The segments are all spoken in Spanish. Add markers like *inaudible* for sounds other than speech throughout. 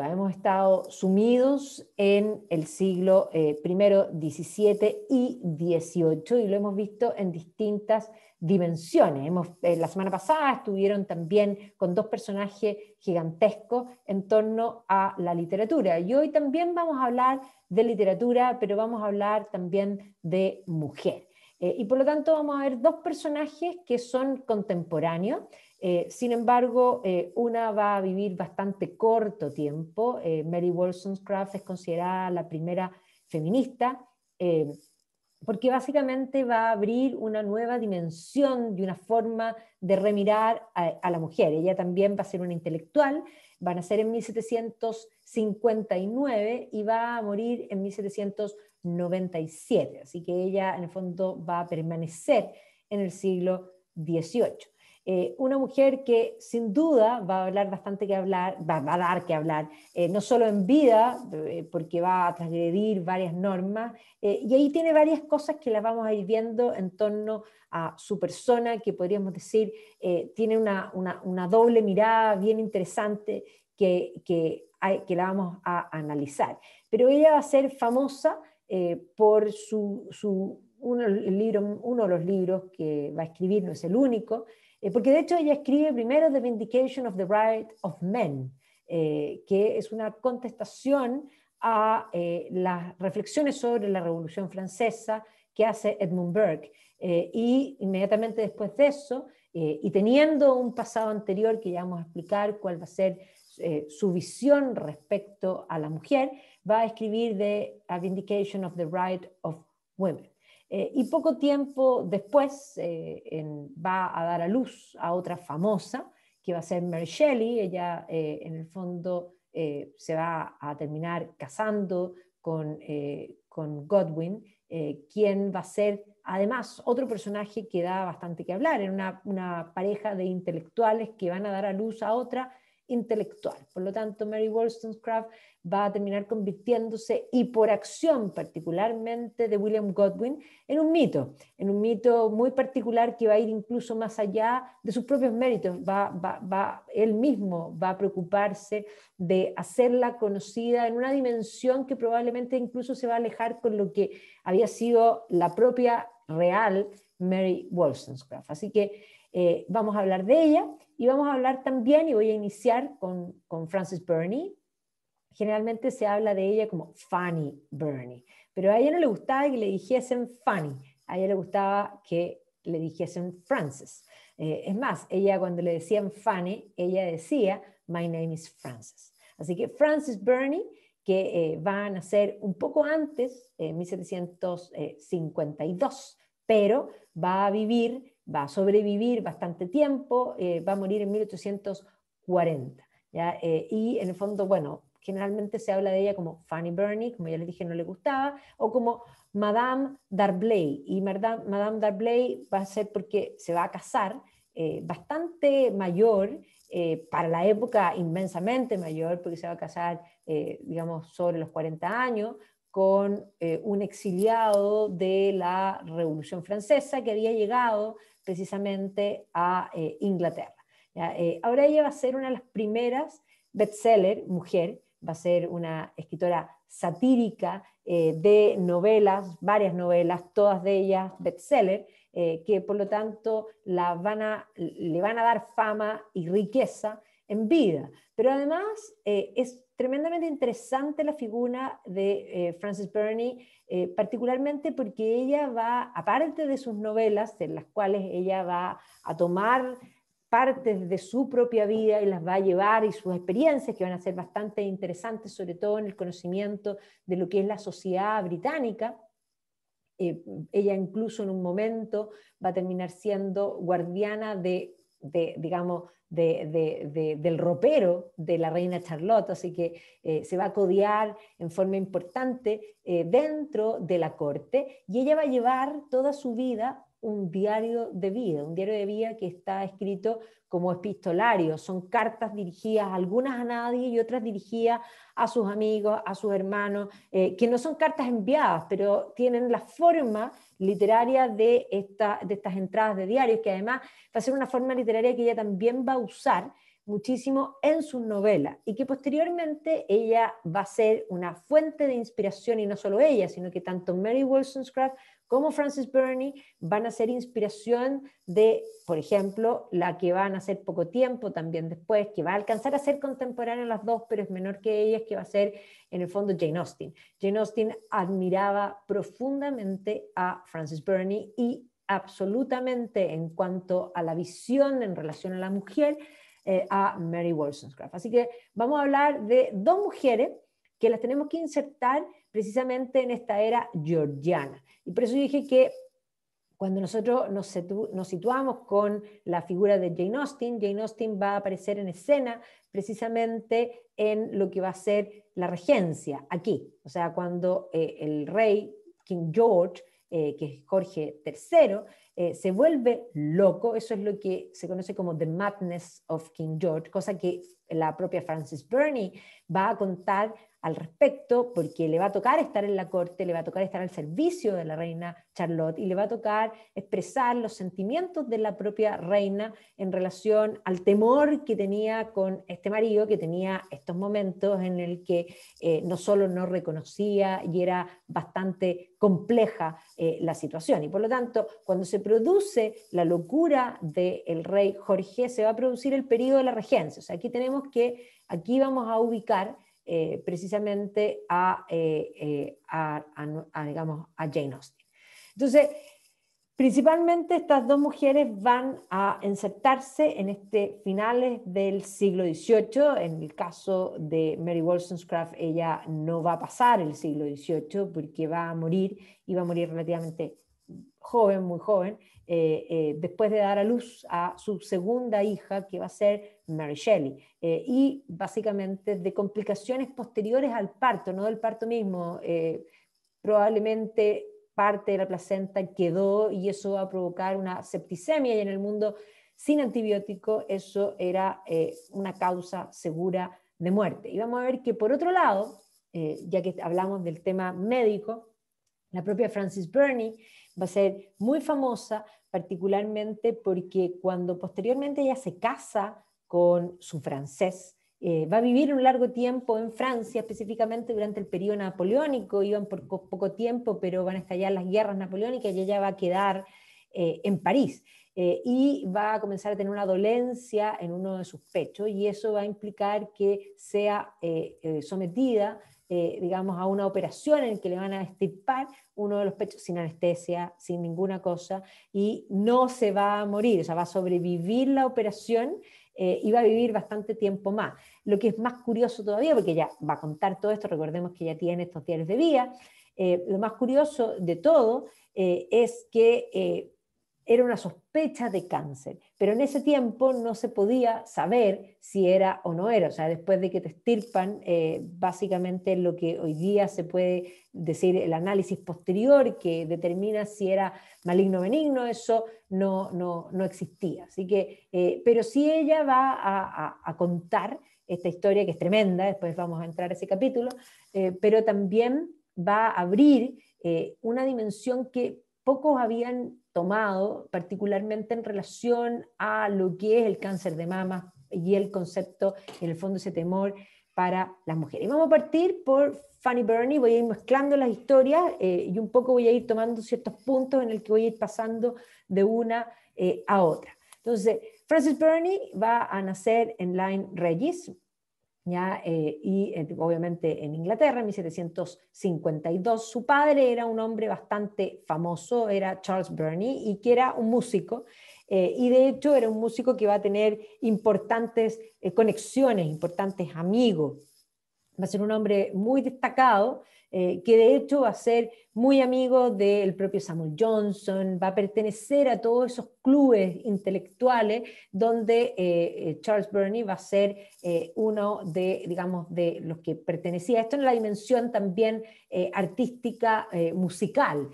Hemos estado sumidos en el siglo eh, primero, XVII y XVIII y lo hemos visto en distintas dimensiones. Eh, la semana pasada estuvieron también con dos personajes gigantescos en torno a la literatura y hoy también vamos a hablar de literatura, pero vamos a hablar también de mujer. Eh, y por lo tanto vamos a ver dos personajes que son contemporáneos eh, sin embargo, eh, una va a vivir bastante corto tiempo. Eh, Mary Wollstonecraft es considerada la primera feminista porque básicamente va a abrir una nueva dimensión de una forma de remirar a, a, la mujer. Ella también va a ser una intelectual, va a nacer en 1759 y va a morir en 1797. Así que ella en el fondo va a permanecer en el siglo XVIII. Eh, una mujer que sin duda va a hablar bastante que hablar, va, a dar que hablar, eh, no solo en vida, eh, porque va a transgredir varias normas, y ahí tiene varias cosas que las vamos a ir viendo en torno a su persona, que podríamos decir tiene una, una, doble mirada bien interesante que, que la vamos a analizar. Pero ella va a ser famosa por su, su uno de los libros que va a escribir, no es el único, eh, porque de hecho ella escribe primero The Vindication of the Right of Men, eh, que es una contestación a eh, las reflexiones sobre la Revolución Francesa que hace Edmund Burke. y inmediatamente después de eso, y teniendo un pasado anterior que ya vamos a explicar cuál va a ser su visión respecto a la mujer, va a escribir The Vindication of the Right of Women. Eh, y poco tiempo después eh, va a dar a luz a otra famosa, que va a ser Mary Shelley. Ella, eh, en el fondo, se va a terminar casando con, Godwin, quien va a ser, además, otro personaje que da bastante que hablar. en una pareja de intelectuales que van a dar a luz a otra intelectual. Por lo tanto, Mary Wollstonecraft va a terminar convirtiéndose, y por acción particularmente de William Godwin, en un mito, en un mito muy particular que va a ir incluso más allá de sus propios méritos. él mismo va a preocuparse de hacerla conocida en una dimensión que probablemente incluso se va a alejar con lo que había sido la propia real Mary Wollstonecraft. Así que eh, vamos a hablar de ella y vamos a hablar también, y voy a iniciar con, con Frances Burney. Generalmente se habla de ella como Fanny Burney, pero a ella no le gustaba que le dijesen Fanny, a ella le gustaba que le dijesen Frances. Eh, es más, ella cuando le decían Fanny, ella decía, My name is Frances. Así que Frances Burney, que eh, va a nacer un poco antes, eh, en 1752, pero va a vivir va a sobrevivir bastante tiempo, eh, va a morir en 1840. ¿ya? Eh, y en el fondo, bueno, generalmente se habla de ella como Fanny Burney, como ya les dije, no le gustaba, o como Madame Darblay. Y Madame, Madame Darblay va a ser porque se va a casar eh, bastante mayor, para la época inmensamente mayor, porque se va a casar, digamos, sobre los 40 años, con un exiliado de la Revolución Francesa que había llegado precisamente a eh, Inglaterra. Eh, ahora ella va a ser una de las primeras bestseller, mujer, va a ser una escritora satírica eh, de novelas, varias novelas, todas de ellas bestseller, que por lo tanto le van a dar fama y riqueza en vida. Pero además eh, es tremendamente interesante la figura de eh, Frances Burney, eh, particularmente porque ella va, aparte de sus novelas, en las cuales ella va a tomar partes de su propia vida y las va a llevar y sus experiencias que van a ser bastante interesantes, sobre todo en el conocimiento de lo que es la sociedad británica. ella incluso en un momento va a terminar siendo guardiana de, de digamos, del ropero de la reina Charlotte, así que eh, se va a codear en forma importante eh, dentro de la corte y ella va a llevar toda su vida un diario de vida, un diario de vida que está escrito como epistolario, son cartas dirigidas algunas a nadie y otras dirigidas a sus amigos, a sus hermanos, eh, que no son cartas enviadas, pero tienen la forma literaria de, esta, de estas entradas de diarios, que además va a ser una forma literaria que ella también va a usar muchísimo en sus novelas y que posteriormente ella va a ser una fuente de inspiración y no solo ella, sino que tanto Mary Wollstonecraft como Francis Burney van a ser inspiración de, por ejemplo, la que van a ser poco tiempo también después, que va a alcanzar a ser contemporánea las dos, pero es menor que ellas, que va a ser en el fondo Jane Austen. Jane Austen admiraba profundamente a Francis Burney y absolutamente en cuanto a la visión en relación a la mujer, eh, a Mary Wollstonecraft. Así que vamos a hablar de dos mujeres que las tenemos que insertar precisamente en esta era georgiana. Y por eso dije que cuando nosotros nos, situamos con la figura de Jane Austen, Jane Austen va a aparecer en escena precisamente en lo que va a ser la regencia, aquí, o sea, cuando eh, el rey King George, eh, que es Jorge III, eh, se vuelve loco, eso es lo que se conoce como The Madness of King George, cosa que la propia Frances Burney va a contar al respecto, porque le va a tocar estar en la corte, le va a tocar estar al servicio de la reina Charlotte y le va a tocar expresar los sentimientos de la propia reina en relación al temor que tenía con este marido, que tenía estos momentos en el que eh, no solo no reconocía y era bastante compleja eh, la situación. Y por lo tanto, cuando se produce la locura del rey Jorge, se va a producir el periodo de la regencia. O sea, aquí tenemos que, aquí vamos a ubicar eh, precisamente eh, eh, a, Jane Austen. Entonces, principalmente estas dos mujeres van a insertarse en este finales del siglo XVIII. En el caso de Mary Wollstonecraft, ella no va a pasar el siglo XVIII porque va a morir y va a morir relativamente joven, muy joven, después de dar a luz a su segunda hija, que va a ser Mary Shelley, eh, y básicamente de complicaciones posteriores al parto, no del parto mismo. Eh, probablemente parte de la placenta quedó y eso va a provocar una septicemia y en el mundo sin antibiótico eso era eh, una causa segura de muerte. Y vamos a ver que por otro lado, ya que hablamos del tema médico, la propia Frances Burney va a ser muy famosa, particularmente porque cuando posteriormente ella se casa con su francés. Eh, va a vivir un largo tiempo en Francia, específicamente durante el periodo napoleónico, iban por poco tiempo, pero van a estallar las guerras napoleónicas y ella va a quedar eh, en París. Eh, y va a comenzar a tener una dolencia en uno de sus pechos y eso va a implicar que sea sometida digamos, a una operación en la que le van a estirpar uno de los pechos sin anestesia, sin ninguna cosa, y no se va a morir, o sea, va a sobrevivir la operación eh, iba a vivir bastante tiempo más. Lo que es más curioso todavía, porque ella va a contar todo esto, recordemos que ya tiene estos diarios de vía, eh, lo más curioso de todo eh, es que era una sospecha de cáncer, pero en ese tiempo no se podía saber si era o no era, o sea, después de que te estirpan, eh, básicamente lo que hoy día se puede decir el análisis posterior que determina si era maligno o benigno, eso no, no, existía. Así que, eh, pero si ella va a, contar esta historia que es tremenda, después vamos a entrar a ese capítulo, eh, pero también va a abrir una dimensión que pocos habían tomado, particularmente en relación a lo que es el cáncer de mama y el concepto, en el fondo, ese temor para las mujeres. Y vamos a partir por Fanny Burney, voy a ir mezclando las historias eh, y un poco voy a ir tomando ciertos puntos en el que voy a ir pasando de una eh, a otra. Entonces, Frances Burney va a nacer en Line Regis, ¿ya? Eh, y eh, obviamente en Inglaterra, en 1752, su padre era un hombre bastante famoso, era Charles Burney, y que era un músico. Eh, y de hecho era un músico que va a tener importantes conexiones, importantes amigos. Va a ser un hombre muy destacado eh, que de hecho va a ser muy amigo del propio Samuel Johnson, va a pertenecer a todos esos clubes intelectuales donde eh, eh, Charles Burney va a ser uno de, digamos, de los que pertenecía. Esto en la dimensión también artística, musical.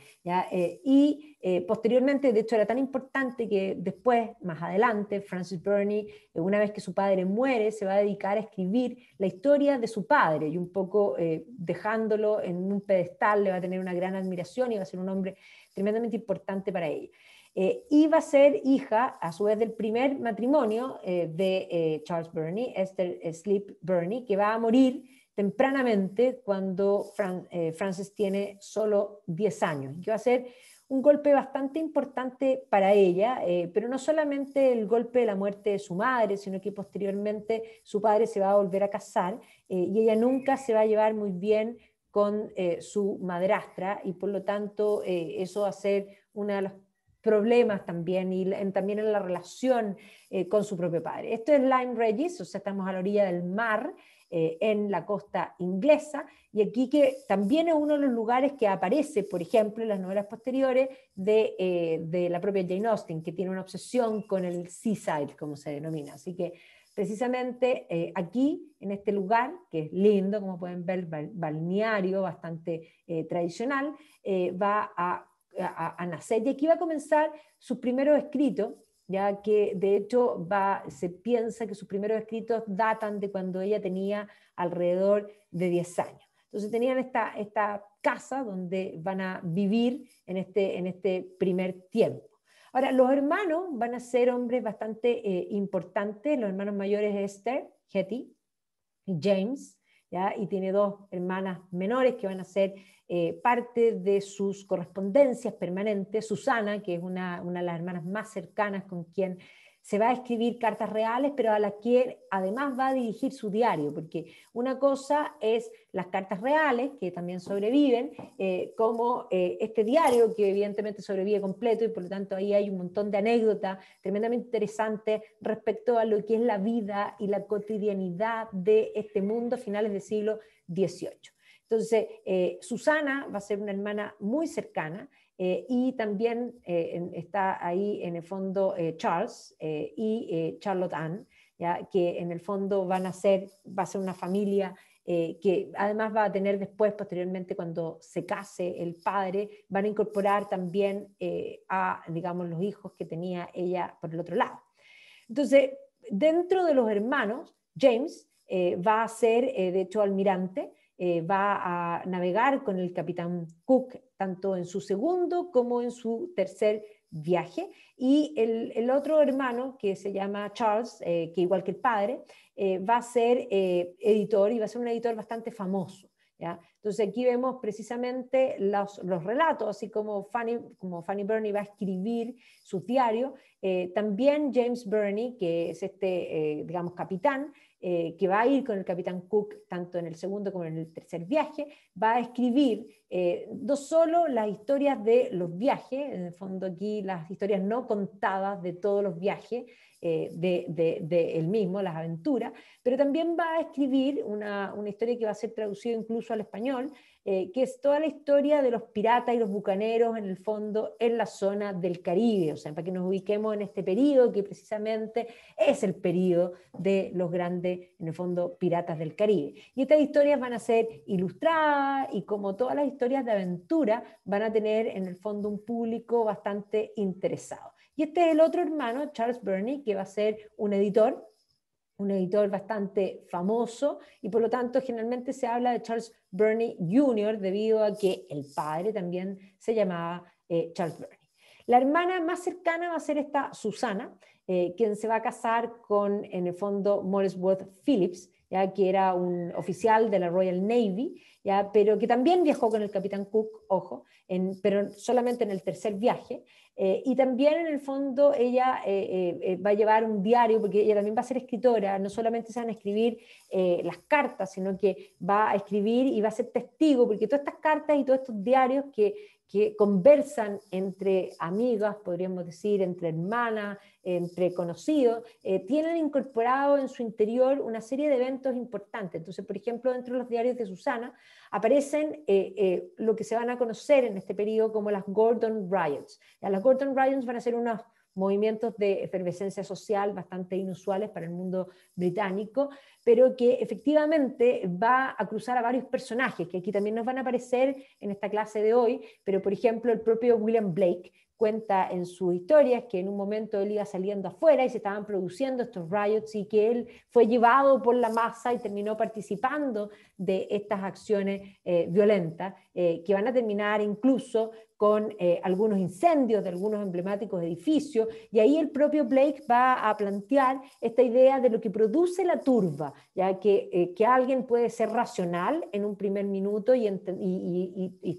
y eh, posteriormente, de hecho, era tan importante que después, más adelante, Francis Burney, eh, una vez que su padre muere, se va a dedicar a escribir la historia de su padre y un poco eh, dejándolo en un pedestal, le va a tener una gran admiración y va a ser un hombre tremendamente importante para ella. y va a ser hija, a su vez, del primer matrimonio de Charles Burney, Esther Sleep Burney, que va a morir tempranamente cuando Francis tiene solo 10 años, que va a ser un golpe bastante importante para ella, eh, pero no solamente el golpe de la muerte de su madre, sino que posteriormente su padre se va a volver a casar eh, y ella nunca se va a llevar muy bien con eh, su madrastra y por lo tanto eso va a ser uno de los problemas también y en, también en la relación con su propio padre. Esto es Lime Regis, o sea, estamos a la orilla del mar. Eh, en la costa inglesa, y aquí que también es uno de los lugares que aparece, por ejemplo, en las novelas posteriores de, eh, la propia Jane Austen, que tiene una obsesión con el seaside, como se denomina. Así que precisamente eh, aquí, en este lugar, que es lindo, como pueden ver, balneario, bastante tradicional, va a, nacer. Y aquí va a comenzar su primeros escrito, ya que de hecho va, se piensa que sus primeros escritos datan de cuando ella tenía alrededor de 10 años. Entonces tenían esta, esta casa donde van a vivir en este, en este primer tiempo. Ahora, los hermanos van a ser hombres bastante eh, importantes. Los hermanos mayores Esther, Hetty y James, ¿ya? y tiene dos hermanas menores que van a ser eh, parte de sus correspondencias permanentes, Susana, que es una, de las hermanas más cercanas con quien se va a escribir cartas reales, pero a la que además va a dirigir su diario, porque una cosa es las cartas reales, que también sobreviven, eh, como eh, este diario, que evidentemente sobrevive completo y por lo tanto ahí hay un montón de anécdotas tremendamente interesantes respecto a lo que es la vida y la cotidianidad de este mundo a finales del siglo XVIII. Entonces, eh, Susana va a ser una hermana muy cercana eh, y también eh, está ahí en el fondo Charles y Charlotte Ann, que en el fondo van a ser, va a ser una familia que además va a tener después, posteriormente, cuando se case el padre, van a incorporar también a, digamos, los hijos que tenía ella por el otro lado. Entonces, dentro de los hermanos, James va a ser, de hecho, almirante eh, va a navegar con el capitán Cook tanto en su segundo como en su tercer viaje. Y el, otro hermano, que se llama Charles, eh, que igual que el padre, eh, va a ser editor y va a ser un editor bastante famoso. ¿ya? Entonces aquí vemos precisamente los, relatos, así como Fanny, como Fanny Burney va a escribir su diario también James Burney, que es este, digamos, capitán, eh, que va a ir con el capitán Cook tanto en el segundo como en el tercer viaje, va a escribir eh, no solo las historias de los viajes, en el fondo aquí las historias no contadas de todos los viajes eh, de, él mismo, las aventuras, pero también va a escribir una historia que va a ser traducida incluso al español, eh, que es toda la historia de los piratas y los bucaneros en el fondo en la zona del Caribe, o sea, para que nos ubiquemos en este periodo que precisamente es el periodo de los grandes, en el fondo, piratas del Caribe. Y estas historias van a ser ilustradas y como todas las historias de aventura van a tener en el fondo un público bastante interesado. Y este es el otro hermano, Charles Burney, que va a ser un editor un editor bastante famoso y por lo tanto generalmente se habla de Charles Burney Jr. debido a que el padre también se llamaba eh, Charles Burney. La hermana más cercana va a ser esta Susana, eh, quien se va a casar con, en el fondo, Morrisworth Phillips, ya que era un oficial de la Royal Navy, ya, pero que también viajó con el capitán Cook, ojo, en, pero solamente en el tercer viaje. Eh, y también en el fondo ella eh, eh, va a llevar un diario, porque ella también va a ser escritora, no solamente se van a escribir las cartas, sino que va a escribir y va a ser testigo, porque todas estas cartas y todos estos diarios que que conversan entre amigas, podríamos decir, entre hermanas, entre conocidos, eh, tienen incorporado en su interior una serie de eventos importantes. Entonces, por ejemplo, dentro de los diarios de Susana aparecen eh, eh, lo que se van a conocer en este periodo como las Gordon Riots. las Gordon Riots van a ser unos movimientos de efervescencia social bastante inusuales para el mundo británico, pero que efectivamente va a cruzar a varios personajes, que aquí también nos van a aparecer en esta clase de hoy, pero por ejemplo el propio William Blake cuenta en su historia que en un momento él iba saliendo afuera y se estaban produciendo estos riots y que él fue llevado por la masa y terminó participando de estas acciones eh, violentas eh, que van a terminar incluso con eh, algunos incendios de algunos emblemáticos edificios, y ahí el propio Blake va a plantear esta idea de lo que produce la turba, ya que, eh, alguien puede ser racional en un primer minuto y,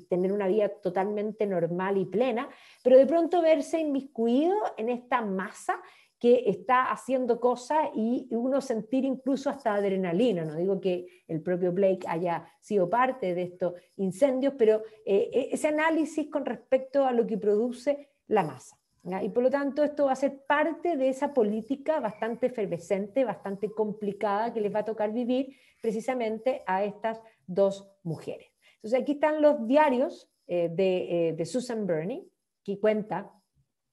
tener una vida totalmente normal y plena, pero de pronto verse inmiscuido en esta masa que está haciendo cosas y uno sentir incluso hasta adrenalina. No digo que el propio Blake haya sido parte de estos incendios, pero eh, e-, ese análisis con respecto a lo que produce la masa. Y por lo tanto, esto va a ser parte de esa política bastante efervescente, bastante complicada que les va a tocar vivir precisamente a estas dos mujeres. Entonces, aquí están los diarios eh, eh, de, Susan Burney, que cuenta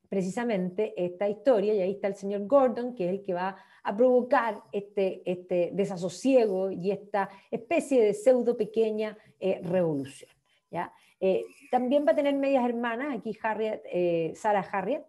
precisamente esta historia, y ahí está el señor Gordon, que es el que va a provocar este, este desasosiego y esta especie de pseudo pequeña eh, revolución. ¿ya? Eh, también va a tener medias hermanas, aquí Harriet, eh, Sarah Harriet,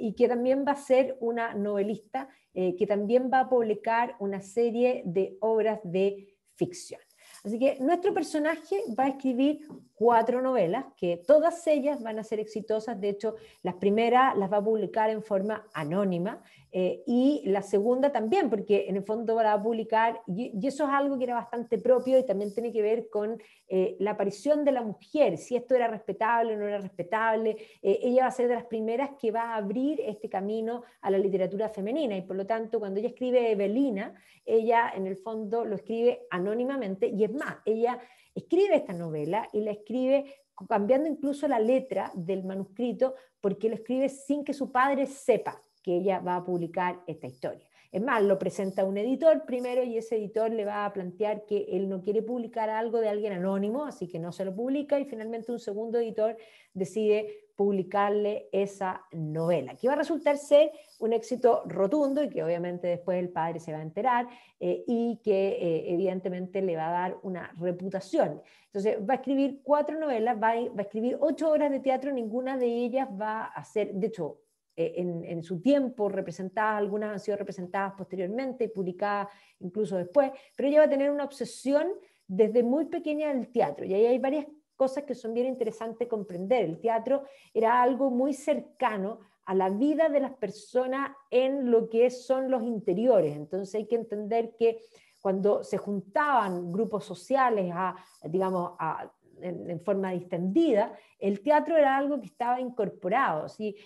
y que también va a ser una novelista, que también va a publicar una serie de obras de ficción. Así que nuestro personaje va a escribir cuatro novelas, que todas ellas van a ser exitosas. De hecho, las primeras las va a publicar en forma anónima eh, y la segunda también, porque en el fondo va a publicar, y, eso es algo que era bastante propio y también tiene que ver con eh, la aparición de la mujer, si esto era respetable o no era respetable. Eh, ella va a ser de las primeras que va a abrir este camino a la literatura femenina y por lo tanto cuando ella escribe Evelina, ella en el fondo lo escribe anónimamente y es más, ella escribe esta novela y la escribe cambiando incluso la letra del manuscrito porque lo escribe sin que su padre sepa que ella va a publicar esta historia. Es más, lo presenta un editor primero y ese editor le va a plantear que él no quiere publicar algo de alguien anónimo, así que no se lo publica y finalmente un segundo editor decide publicarle esa novela, que va a resultar ser un éxito rotundo y que obviamente después el padre se va a enterar eh, y que eh, evidentemente le va a dar una reputación. Entonces va a escribir cuatro novelas, va a, escribir ocho horas de teatro, ninguna de ellas va a ser, de hecho eh, en, su tiempo representadas, algunas han sido representadas posteriormente y publicadas incluso después, pero ella va a tener una obsesión desde muy pequeña del teatro y ahí hay varias cosas que son bien interesantes comprender. El teatro era algo muy cercano a la vida de las personas en lo que son los interiores, entonces hay que entender que cuando se juntaban grupos sociales a, digamos, a en, forma distendida, el teatro era algo que estaba incorporado. si eh,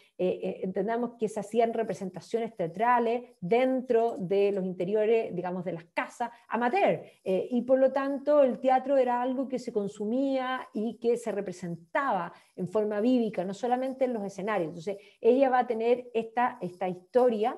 eh, entendamos que se hacían representaciones teatrales dentro de los interiores, digamos, de las casas amateur. Eh, y por lo tanto, el teatro era algo que se consumía y que se representaba en forma bíblica, no solamente en los escenarios. Entonces, ella va a tener esta, esta historia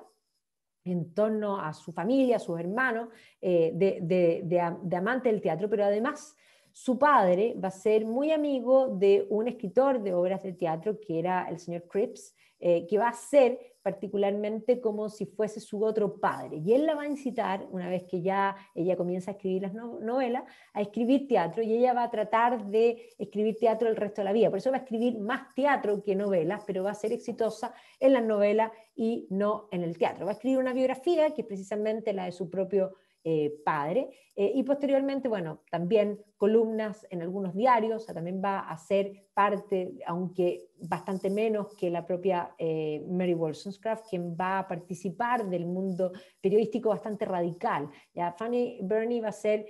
en torno a su familia, a sus hermanos, de, amante del teatro, pero además su padre va a ser muy amigo de un escritor de obras de teatro que era el señor Cripps, eh, que va a ser particularmente como si fuese su otro padre. Y él la va a incitar, una vez que ya ella comienza a escribir las novelas, a escribir teatro y ella va a tratar de escribir teatro el resto de la vida. Por eso va a escribir más teatro que novelas, pero va a ser exitosa en las novelas y no en el teatro. Va a escribir una biografía que es precisamente la de su propio eh, padre. Eh, y posteriormente, bueno, también columnas en algunos diarios, también va a ser parte, aunque bastante menos que la propia eh, Mary Wollstonecraft, quien va a participar del mundo periodístico bastante radical. Ya Fanny Burney va a ser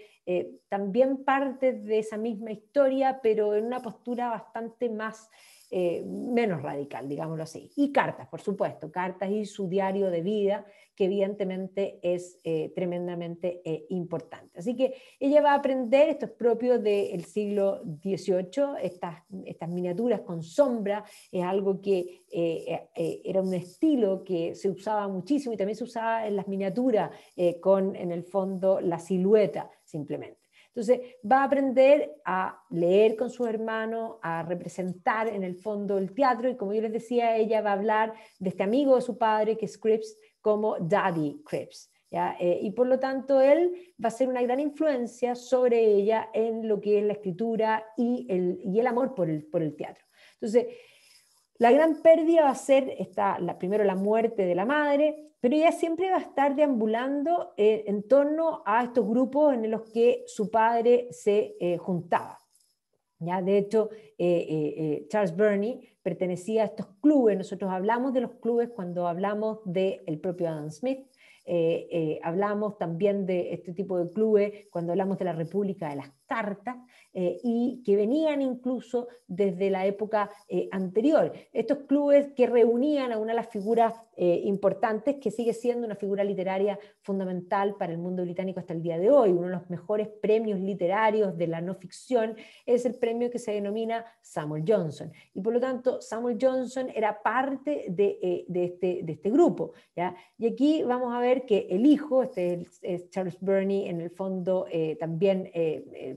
también parte de esa misma historia, pero en una postura bastante más... menos radical, digámoslo así. Y cartas, por supuesto, cartas y su diario de vida, que evidentemente es eh, tremendamente eh, importante. Así que ella va a aprender, esto es propio del siglo XVIII, estas, estas miniaturas con sombra, es algo que eh, era un estilo que se usaba muchísimo y también se usaba en las miniaturas con, en el fondo, la silueta simplemente. Entonces va a aprender a leer con su hermano, a representar en el fondo el teatro y como yo les decía, ella va a hablar de este amigo de su padre que es Scripps, como Daddy Krebs. Eh, y por lo tanto, él va a ser una gran influencia sobre ella en lo que es la escritura y el, amor por el, teatro. Entonces, la gran pérdida va a ser esta, la, primero la muerte de la madre, pero ella siempre va a estar deambulando eh, en torno a estos grupos en los que su padre se eh, juntaba. ¿ya? De hecho, eh, eh, eh, Charles Burney pertenecía a estos clubes. Nosotros hablamos de los clubes cuando hablamos del propio Adam Smith. hablamos también de este tipo de clubes cuando hablamos de la República de las tartas eh, y que venían incluso desde la época eh, anterior. Estos clubes que reunían a una de las figuras eh, importantes que sigue siendo una figura literaria fundamental para el mundo británico hasta el día de hoy. Uno de los mejores premios literarios de la no ficción es el premio que se denomina Samuel Johnson. Y por lo tanto, Samuel Johnson era parte de, este, de este, grupo. ¿ya? Y aquí vamos a ver que el hijo, este es Charles Burney, en el fondo también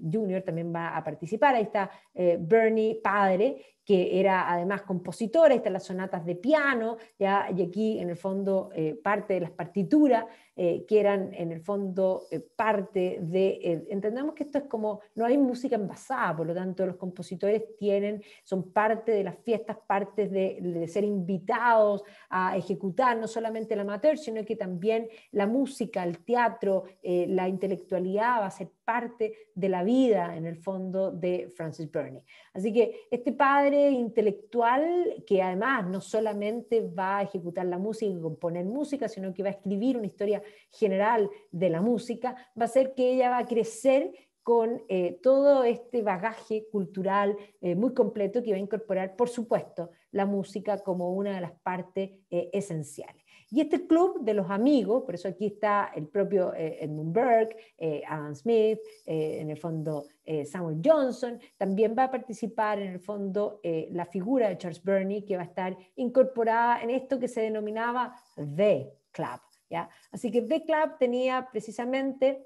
Junior también va a participar. Ahí está eh, Bernie Padre, que era además compositor, ahí están las sonatas de piano, ya, y aquí en el fondo eh, parte de las partituras eh, que eran en el fondo eh, parte de, eh, entendemos que esto es como, no hay música envasada, por lo tanto los compositores tienen, son parte de las fiestas, parte de, de ser invitados a ejecutar no solamente el amateur, sino que también la música, el teatro, eh, la intelectualidad va a ser parte de la vida en el fondo de Francis Burney. Así que este padre intelectual que además no solamente va a ejecutar la música y componer música, sino que va a escribir una historia general de la música, va a ser que ella va a crecer con eh, todo este bagaje cultural eh, muy completo que va a incorporar, por supuesto, la música como una de las partes eh, esenciales. Y este club de los amigos, por eso aquí está el propio Edmund Burke, Adam Smith, en el fondo Samuel Johnson, también va a participar en el fondo la figura de Charles Burney, que va a estar incorporada en esto que se denominaba The Club. ¿ya? Así que The Club tenía precisamente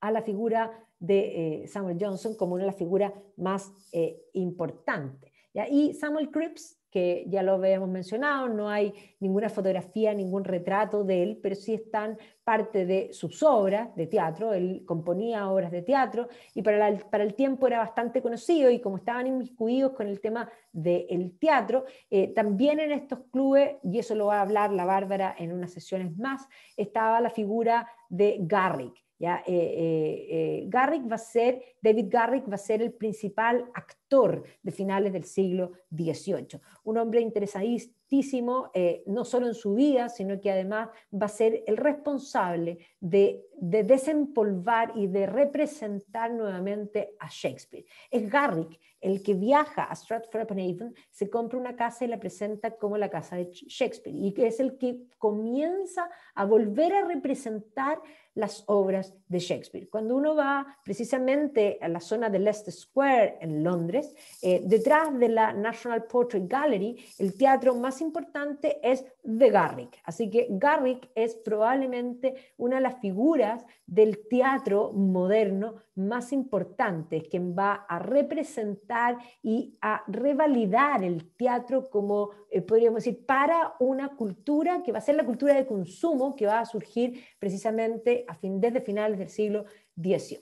a la figura de eh, Samuel Johnson como una de las figuras más importante eh, importantes. Y Samuel Cripps que ya lo habíamos mencionado, no hay ninguna fotografía, ningún retrato de él, pero sí están parte de sus obras de teatro, él componía obras de teatro y para, para el tiempo era bastante conocido y como estaban inmiscuidos con el tema del teatro, eh, también en estos clubes, y eso lo va a hablar la Bárbara en unas sesiones más, estaba la figura de Garrick. ¿ya? Eh, eh, eh, Garrick va a ser, David Garrick va a ser el principal actor de finales del siglo XVIII. Un hombre interesadísimo, no solo en su vida, sino que además va a ser el responsable de, de desempolvar y de representar nuevamente a Shakespeare. Es Garrick el que viaja a Stratford-upon-Avon, se compra una casa y la presenta como la casa de Shakespeare, y que es el que comienza a volver a representar las obras de Shakespeare. Cuando uno va precisamente a la zona de Leicester Square en Londres, eh, detrás de la National Portrait Gallery, el teatro más importante es de Garrick. Así que Garrick es probablemente una de las figuras del teatro moderno más importante, quien va a representar y a revalidar el teatro como, eh, podríamos decir, para una cultura que va a ser la cultura de consumo que va a surgir precisamente a fin, desde finales del siglo XVIII.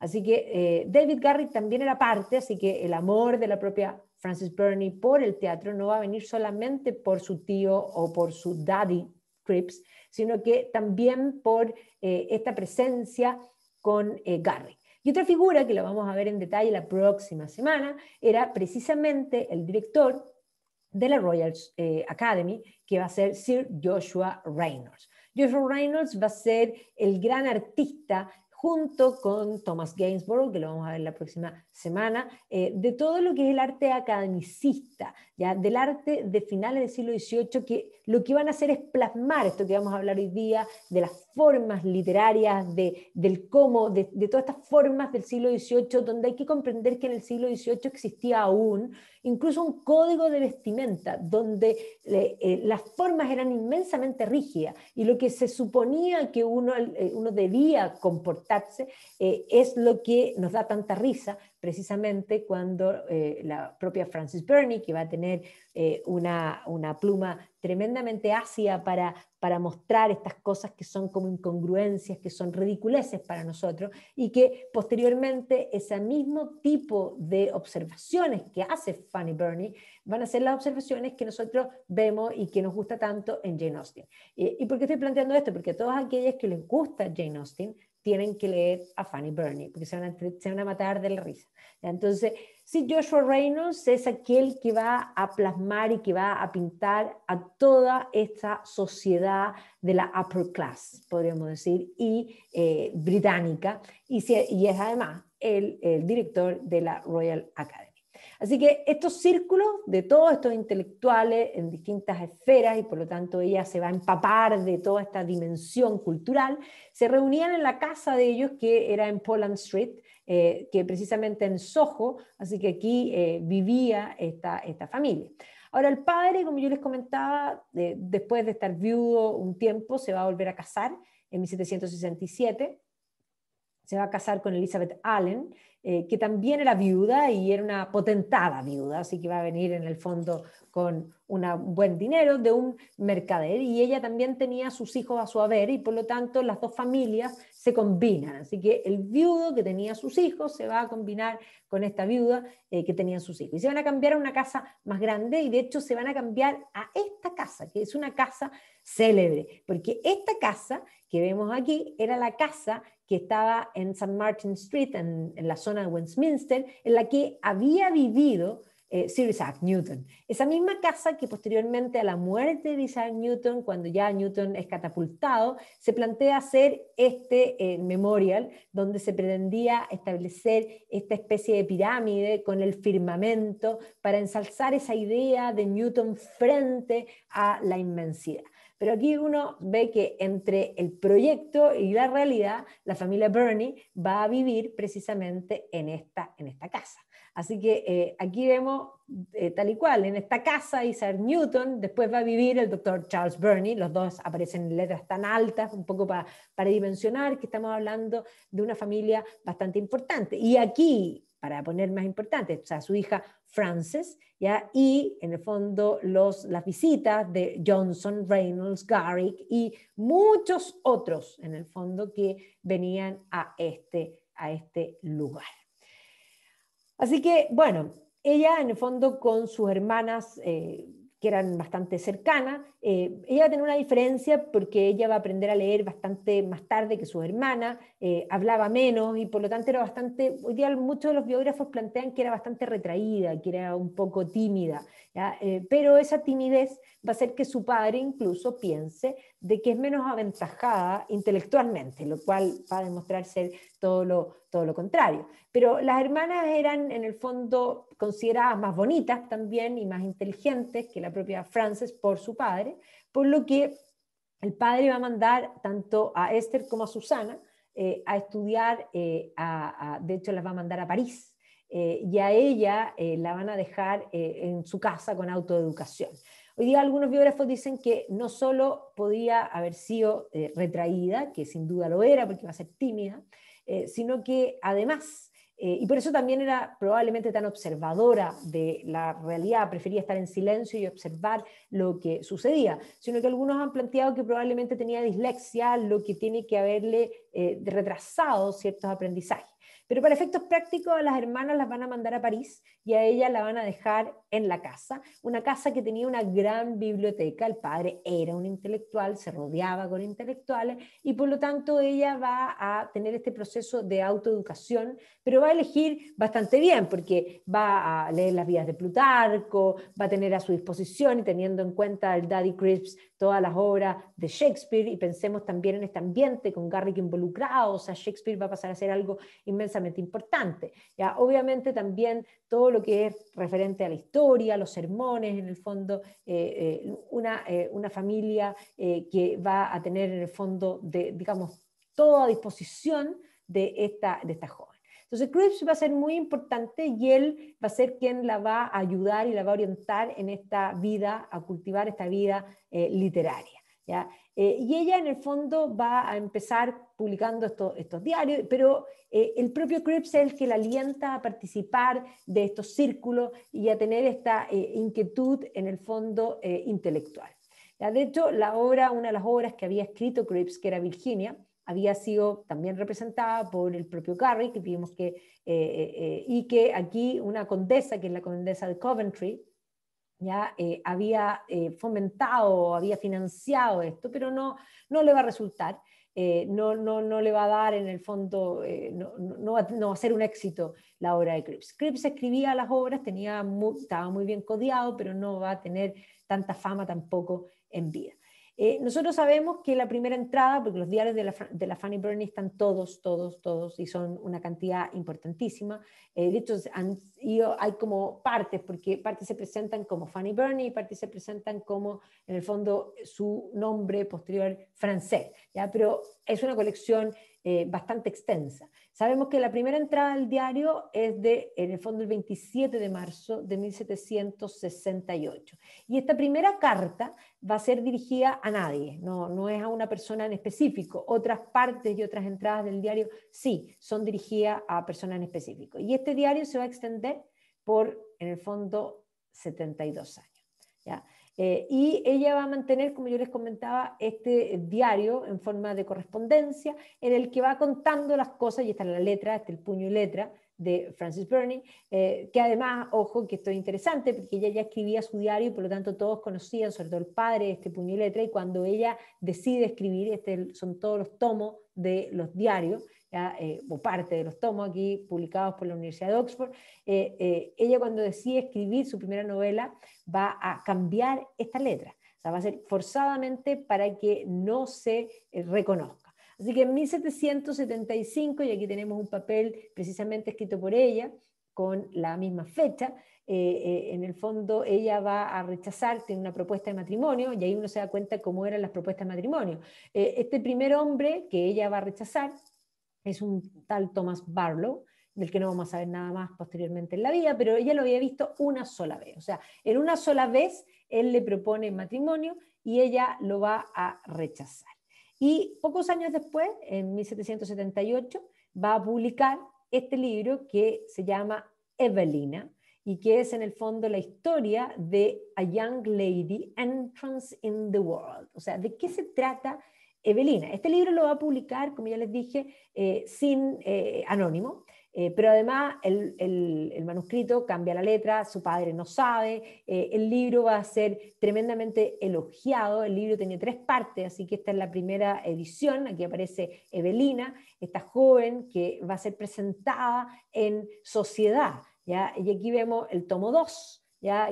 Así que eh, David Garrick también era parte, así que el amor de la propia Frances Burney por el teatro no va a venir solamente por su tío o por su daddy Cripps, sino que también por eh, esta presencia con eh, Garrick. Y otra figura que la vamos a ver en detalle la próxima semana era precisamente el director de la Royal Academy, que va a ser Sir Joshua Reynolds. Joshua Reynolds va a ser el gran artista junto con Thomas Gainsborough, que lo vamos a ver la próxima semana, eh, de todo lo que es el arte academicista, ¿ya? del arte de finales del siglo XVIII que lo que van a hacer es plasmar esto que vamos a hablar hoy día, de las formas literarias, de, del cómo, de, todas estas formas del siglo XVIII, donde hay que comprender que en el siglo XVIII existía aún incluso un código de vestimenta, donde eh, eh, las formas eran inmensamente rígidas y lo que se suponía que uno, eh, debía comportarse es lo que nos da tanta risa precisamente cuando eh, la propia Frances Burney, que va a tener eh, una, pluma tremendamente ácida para, mostrar estas cosas que son como incongruencias, que son ridiculeces para nosotros, y que posteriormente ese mismo tipo de observaciones que hace Fanny Burney van a ser las observaciones que nosotros vemos y que nos gusta tanto en Jane Austen. ¿Y, y por qué estoy planteando esto? Porque a todas aquellas que les gusta Jane Austen, tienen que leer a Fanny Burney, porque se van a, matar de la risa. Entonces, si Joshua Reynolds es aquel que va a plasmar y que va a pintar a toda esta sociedad de la upper class, podríamos decir, y eh, británica, y, es además el director de la Royal Academy. Así que estos círculos de todos estos intelectuales en distintas esferas, y por lo tanto ella se va a empapar de toda esta dimensión cultural, se reunían en la casa de ellos que era en Poland Street, eh, que precisamente en Soho, así que aquí eh, vivía esta, familia. Ahora el padre, como yo les comentaba, eh, después de estar viudo un tiempo, se va a volver a casar en 1767 se va a casar con Elizabeth Allen, eh, que también era viuda y era una potentada viuda, así que iba a venir en el fondo con un buen dinero de un mercader y ella también tenía sus hijos a su haber y por lo tanto las dos familias se combinan. Así que el viudo que tenía sus hijos se va a combinar con esta viuda eh, que tenía sus hijos. Y se van a cambiar a una casa más grande y de hecho se van a cambiar a esta casa, que es una casa célebre, porque esta casa que vemos aquí era la casa que estaba en St. Martin Street, en, la zona de Westminster, en la que había vivido eh, Sir Isaac Newton. Esa misma casa que posteriormente a la muerte de Isaac Newton, cuando ya Newton es catapultado, se plantea hacer este eh, memorial donde se pretendía establecer esta especie de pirámide con el firmamento para ensalzar esa idea de Newton frente a la inmensidad. Pero aquí uno ve que entre el proyecto y la realidad, la familia Bernie va a vivir precisamente en esta, en esta casa. Así que eh, aquí vemos eh, tal y cual, en esta casa Isaac Newton, después va a vivir el doctor Charles Burney, los dos aparecen en letras tan altas, un poco para para dimensionar que estamos hablando de una familia bastante importante. Y aquí para poner más importante, o sea, su hija Frances, ¿ya? y en el fondo los, las visitas de Johnson, Reynolds, Garrick y muchos otros, en el fondo, que venían a este, a este lugar. Así que, bueno, ella en el fondo con sus hermanas... Eh, que eran bastante cercanas. Eh, ella va a tener una diferencia porque ella va a aprender a leer bastante más tarde que su hermana, eh, hablaba menos y por lo tanto era bastante, hoy día muchos de los biógrafos plantean que era bastante retraída, que era un poco tímida, eh, pero esa timidez va a hacer que su padre incluso piense de que es menos aventajada intelectualmente, lo cual va a demostrar ser todo lo, todo lo contrario. Pero las hermanas eran en el fondo consideradas más bonitas también y más inteligentes que la propia Frances por su padre, por lo que el padre va a mandar tanto a Esther como a Susana eh, a estudiar, eh, a, de hecho las va a mandar a París, eh, y a ella la van a dejar en su casa con autoeducación. Hoy día algunos biógrafos dicen que no solo podía haber sido eh, retraída, que sin duda lo era porque iba a ser tímida, eh, sino que además, eh, y por eso también era probablemente tan observadora de la realidad, prefería estar en silencio y observar lo que sucedía, sino que algunos han planteado que probablemente tenía dislexia, lo que tiene que haberle retrasado ciertos aprendizajes. Pero para efectos prácticos, las hermanas las van a mandar a París y a ella la van a dejar en la casa, una casa que tenía una gran biblioteca, el padre era un intelectual, se rodeaba con intelectuales y por lo tanto ella va a tener este proceso de autoeducación, pero va a elegir bastante bien porque va a leer las vidas de Plutarco, va a tener a su disposición y teniendo en cuenta el Daddy Crisps todas las obras de Shakespeare y pensemos también en este ambiente con Garrick involucrado, o sea, Shakespeare va a pasar a ser algo inmensamente importante. ¿ya? Obviamente también todo lo que es referente a la historia, los sermones, en el fondo, eh, eh, una, eh, una, familia que va a tener en el fondo, de, digamos, toda disposición de esta, de esta joven. Entonces, Cruz va a ser muy importante y él va a ser quien la va a ayudar y la va a orientar en esta vida, a cultivar esta vida literaria. ¿ya? Eh, y ella en el fondo va a empezar publicando estos diarios, pero eh, el propio Cripps es el que la alienta a participar de estos círculos y a tener esta eh, inquietud en el fondo intelectual. Ya, de hecho, la obra, una de las obras que había escrito Cripps, que era Virginia, había sido también representada por el propio Garrick, que vimos que, y que aquí una condesa, que es la condesa de Coventry, ya eh, había eh, fomentado, había financiado esto, pero no, no le va a resultar, eh, no, no, le va a dar en el fondo, no, va, a ser un éxito la obra de Cripps. Cripps escribía las obras, tenía estaba muy bien codiado pero no va a tener tanta fama tampoco en vida. Eh, nosotros sabemos que la primera entrada, porque los diarios de la, de la Fanny Burney están todos, todos, todos, y son una cantidad importantísima. Eh, de hecho, hay como partes, porque partes se presentan como Fanny Burney y partes se presentan como, en el fondo, su nombre posterior francés. ¿ya? Pero es una colección eh, bastante extensa. Sabemos que la primera entrada del diario es de, en el fondo, el 27 de marzo de 1768. Y esta primera carta va a ser dirigida a nadie, no, es a una persona en específico. Otras partes y otras entradas del diario sí son dirigidas a personas en específico. Y este diario se va a extender por, en el fondo, 72 años. ¿ya? Eh, y ella va a mantener, como yo les comentaba, este diario en forma de correspondencia en el que va contando las cosas, y está la letra, este el puño y letra de Francis Burney, eh, que además, ojo, que esto es interesante, porque ella ya escribía su diario y por lo tanto todos conocían, sobre todo el padre, este puño y letra, y cuando ella decide escribir, este son todos los tomos de los diarios, eh, o parte de los tomos aquí publicados por la Universidad de Oxford, eh, eh, ella cuando decide escribir su primera novela va a cambiar esta letra, o sea, va a ser forzadamente para que no se reconozca. Así que en 1775, y aquí tenemos un papel precisamente escrito por ella, con la misma fecha, en el fondo ella va a rechazar, tiene una propuesta de matrimonio, y ahí uno se da cuenta cómo eran las propuestas de matrimonio. este primer hombre que ella va a rechazar es un tal Thomas Barlow, del que no vamos a saber nada más posteriormente en la vida, pero ella lo había visto una sola vez. O sea, en una sola vez él le propone matrimonio y ella lo va a rechazar. Y pocos años después, en 1778, va a publicar este libro que se llama Evelina y que es en el fondo la historia de A Young Lady Entrance in the World. O sea, ¿de qué se trata Evelina. Este libro lo va a publicar, como ya les dije, eh, sin eh, anónimo. Eh, pero además el, manuscrito cambia la letra, su padre no sabe, el libro va a ser tremendamente elogiado, el libro tiene tres partes, así que esta es la primera edición, aquí aparece Evelina, esta joven que va a ser presentada en Sociedad, ¿ya? y aquí vemos el tomo 2,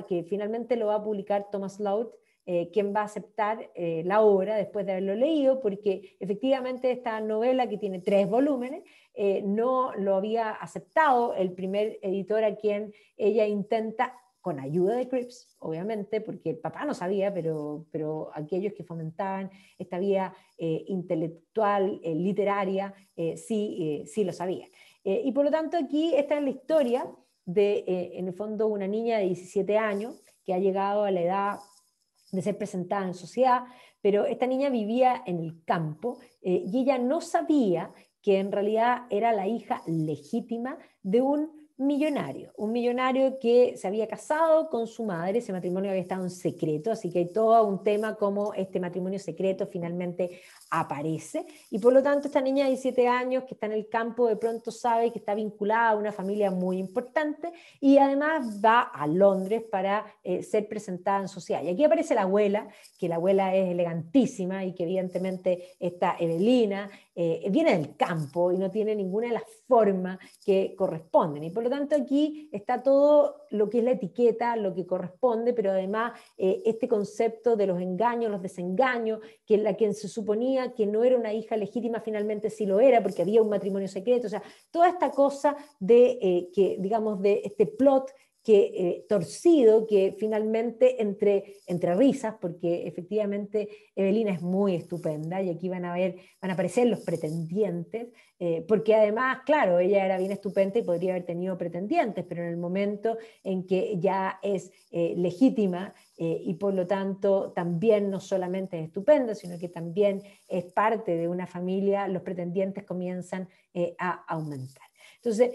que finalmente lo va a publicar Thomas Laut eh, quién va a aceptar eh, la obra después de haberlo leído, porque efectivamente esta novela, que tiene tres volúmenes, eh, no lo había aceptado el primer editor a quien ella intenta, con ayuda de Cripps, obviamente, porque el papá no sabía, pero, pero aquellos que fomentaban esta vía intelectual, literaria, sí, sí lo sabían. y por lo tanto aquí está la historia de, en el fondo, una niña de 17 años que ha llegado a la edad de ser presentada en sociedad, pero esta niña vivía en el campo eh, y ella no sabía que en realidad era la hija legítima de un millonario, un millonario que se había casado con su madre, ese matrimonio había estado en secreto, así que hay todo un tema como este matrimonio secreto finalmente aparece. Y por lo tanto, esta niña de 17 años que está en el campo de pronto sabe que está vinculada a una familia muy importante y además va a Londres para eh, ser presentada en sociedad. Y aquí aparece la abuela, que la abuela es elegantísima y que evidentemente está Evelina, eh, viene del campo y no tiene ninguna de las formas que corresponden. Y por lo tanto aquí está todo lo que es la etiqueta, lo que corresponde, pero además eh, este concepto de los engaños, los desengaños, que la quien se suponía que no era una hija legítima, finalmente sí lo era, porque había un matrimonio secreto, o sea, toda esta cosa de eh, que, digamos, de este plot que, eh, torcido que finalmente entre, entre risas, porque efectivamente Evelina es muy estupenda y aquí van a, ver, van a aparecer los pretendientes, eh, porque además, claro, ella era bien estupenda y podría haber tenido pretendientes, pero en el momento en que ya es eh, legítima y por lo tanto también no solamente es estupenda, sino que también es parte de una familia, los pretendientes comienzan a aumentar. Entonces,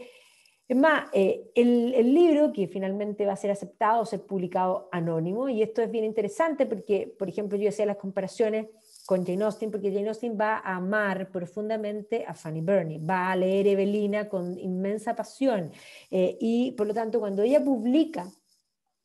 es más, eh, el, libro que finalmente va a ser aceptado o ser publicado anónimo, y esto es bien interesante porque, por ejemplo, yo hacía las comparaciones con Jane Austen, porque Jane Austen va a amar profundamente a Fanny Burney, va a leer Evelina con inmensa pasión, eh, y por lo tanto, cuando ella publica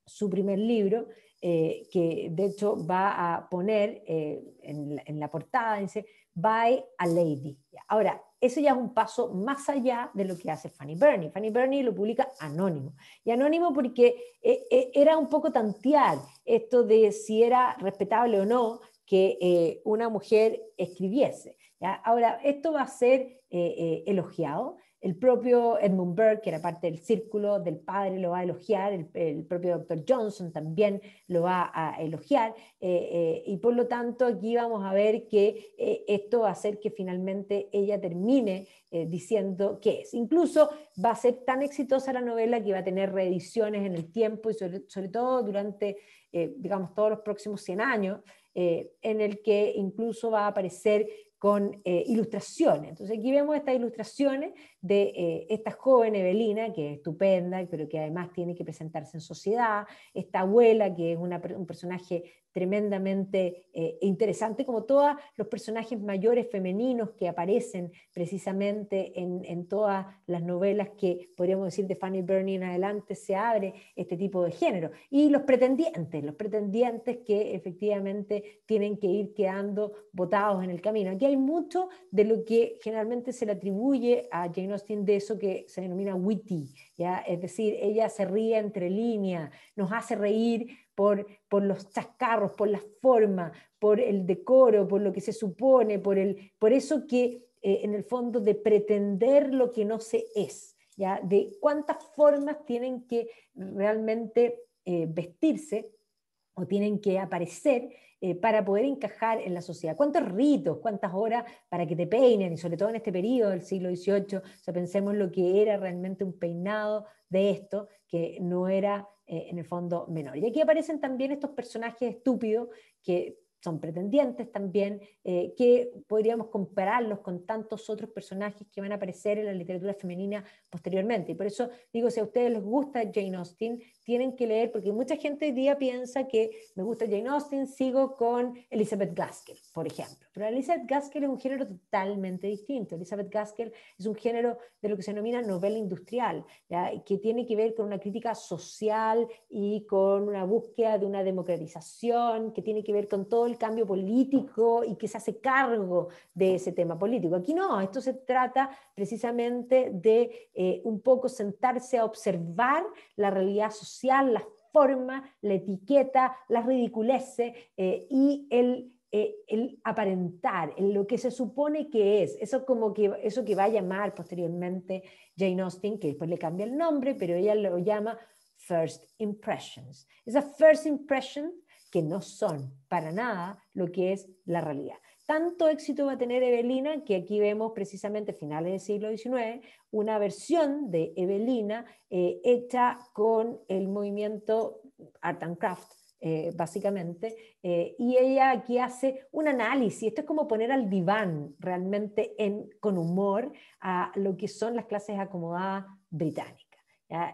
su primer libro, eh, que de hecho va a poner en, la, portada, dice, by a lady. Ahora, eso ya es un paso más allá de lo que hace Fanny Burney. Fanny Burney lo publica anónimo. Y anónimo porque eh, eh, era un poco tantear esto de si era respetable o no que eh, una mujer escribiese. Ahora, esto va a ser elogiado el propio Edmund Burke, que era parte del círculo del padre, lo va a elogiar, el, propio doctor Johnson también lo va a elogiar, eh, eh, y por lo tanto aquí vamos a ver que eh, esto va a hacer que finalmente ella termine diciendo qué es. Incluso va a ser tan exitosa la novela que va a tener reediciones en el tiempo y sobre, todo durante, digamos, todos los próximos 100 años, en el que incluso va a aparecer con ilustraciones. Entonces aquí vemos estas ilustraciones de eh, esta joven Evelina, que es estupenda, pero que además tiene que presentarse en sociedad, esta abuela, que es un personaje tremendamente eh, interesante, como todos los personajes mayores femeninos que aparecen precisamente en, todas las novelas que, podríamos decir, de Fanny Burney en adelante, se abre este tipo de género. Y los pretendientes, los pretendientes que efectivamente tienen que ir quedando botados en el camino. Aquí hay mucho de lo que generalmente se le atribuye a Jane nos tiende eso que se denomina witty, ¿ya? es decir, ella se ríe entre líneas, nos hace reír por, los chascarros, por la forma, por el decoro, por lo que se supone, por, el, por eso que eh, en el fondo de pretender lo que no se es, ¿ya? de cuántas formas tienen que realmente eh, vestirse o tienen que aparecer eh, para poder encajar en la sociedad. ¿Cuántos ritos, cuántas horas para que te peinen? Y sobre todo en este periodo del siglo XVIII, o pensemos lo que era realmente un peinado de esto, que no era eh, en el fondo menor. Y aquí aparecen también estos personajes estúpidos que son pretendientes también, eh, que podríamos compararlos con tantos otros personajes que van a aparecer en la literatura femenina posteriormente. Y por eso digo, si a ustedes les gusta Jane Austen, tienen que leer, porque mucha gente hoy día piensa que me gusta Jane Austen, sigo con Elizabeth Gaskell, por ejemplo. Pero Elizabeth Gaskell es un género totalmente distinto. Elizabeth Gaskell es un género de lo que se denomina novela industrial, que tiene que ver con una crítica social y con una búsqueda de una democratización, que tiene que ver con todo el cambio político y que se hace cargo de ese tema político. Aquí no, esto se trata precisamente de eh, un poco sentarse a observar la realidad social la forma, la etiqueta, las ridiculeces eh, y el, eh, aparentar, en lo que se supone que es. Eso, como que, eso que va a llamar posteriormente Jane Austen, que después le cambia el nombre, pero ella lo llama First Impressions. Esas First Impressions que no son para nada lo que es la realidad tanto éxito va a tener Evelina que aquí vemos precisamente finales del siglo XIX una versión de Evelina eh, hecha con el movimiento Art and Craft. Eh, básicamente, eh, y ella aquí hace un análisis, esto es como poner al diván realmente en, con humor a lo que son las clases acomodadas británicas.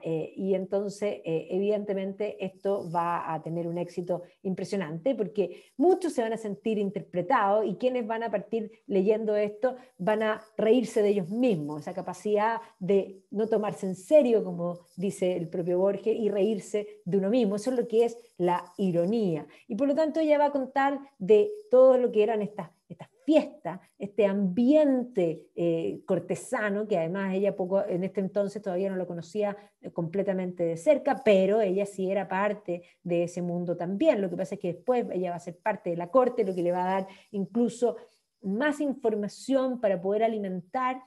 Eh, y entonces, eh, evidentemente, esto va a tener un éxito impresionante porque muchos se van a sentir interpretados y quienes van a partir leyendo esto van a reírse de ellos mismos, esa capacidad de no tomarse en serio, como dice el propio Borges, y reírse de uno mismo. Eso es lo que es la ironía. Y por lo tanto, ella va a contar de todo lo que eran estas fiesta, este ambiente eh, cortesano, que además ella poco, en este entonces todavía no lo conocía eh, completamente de cerca, pero ella sí era parte de ese mundo también. Lo que pasa es que después ella va a ser parte de la corte, lo que le va a dar incluso más información para poder alimentar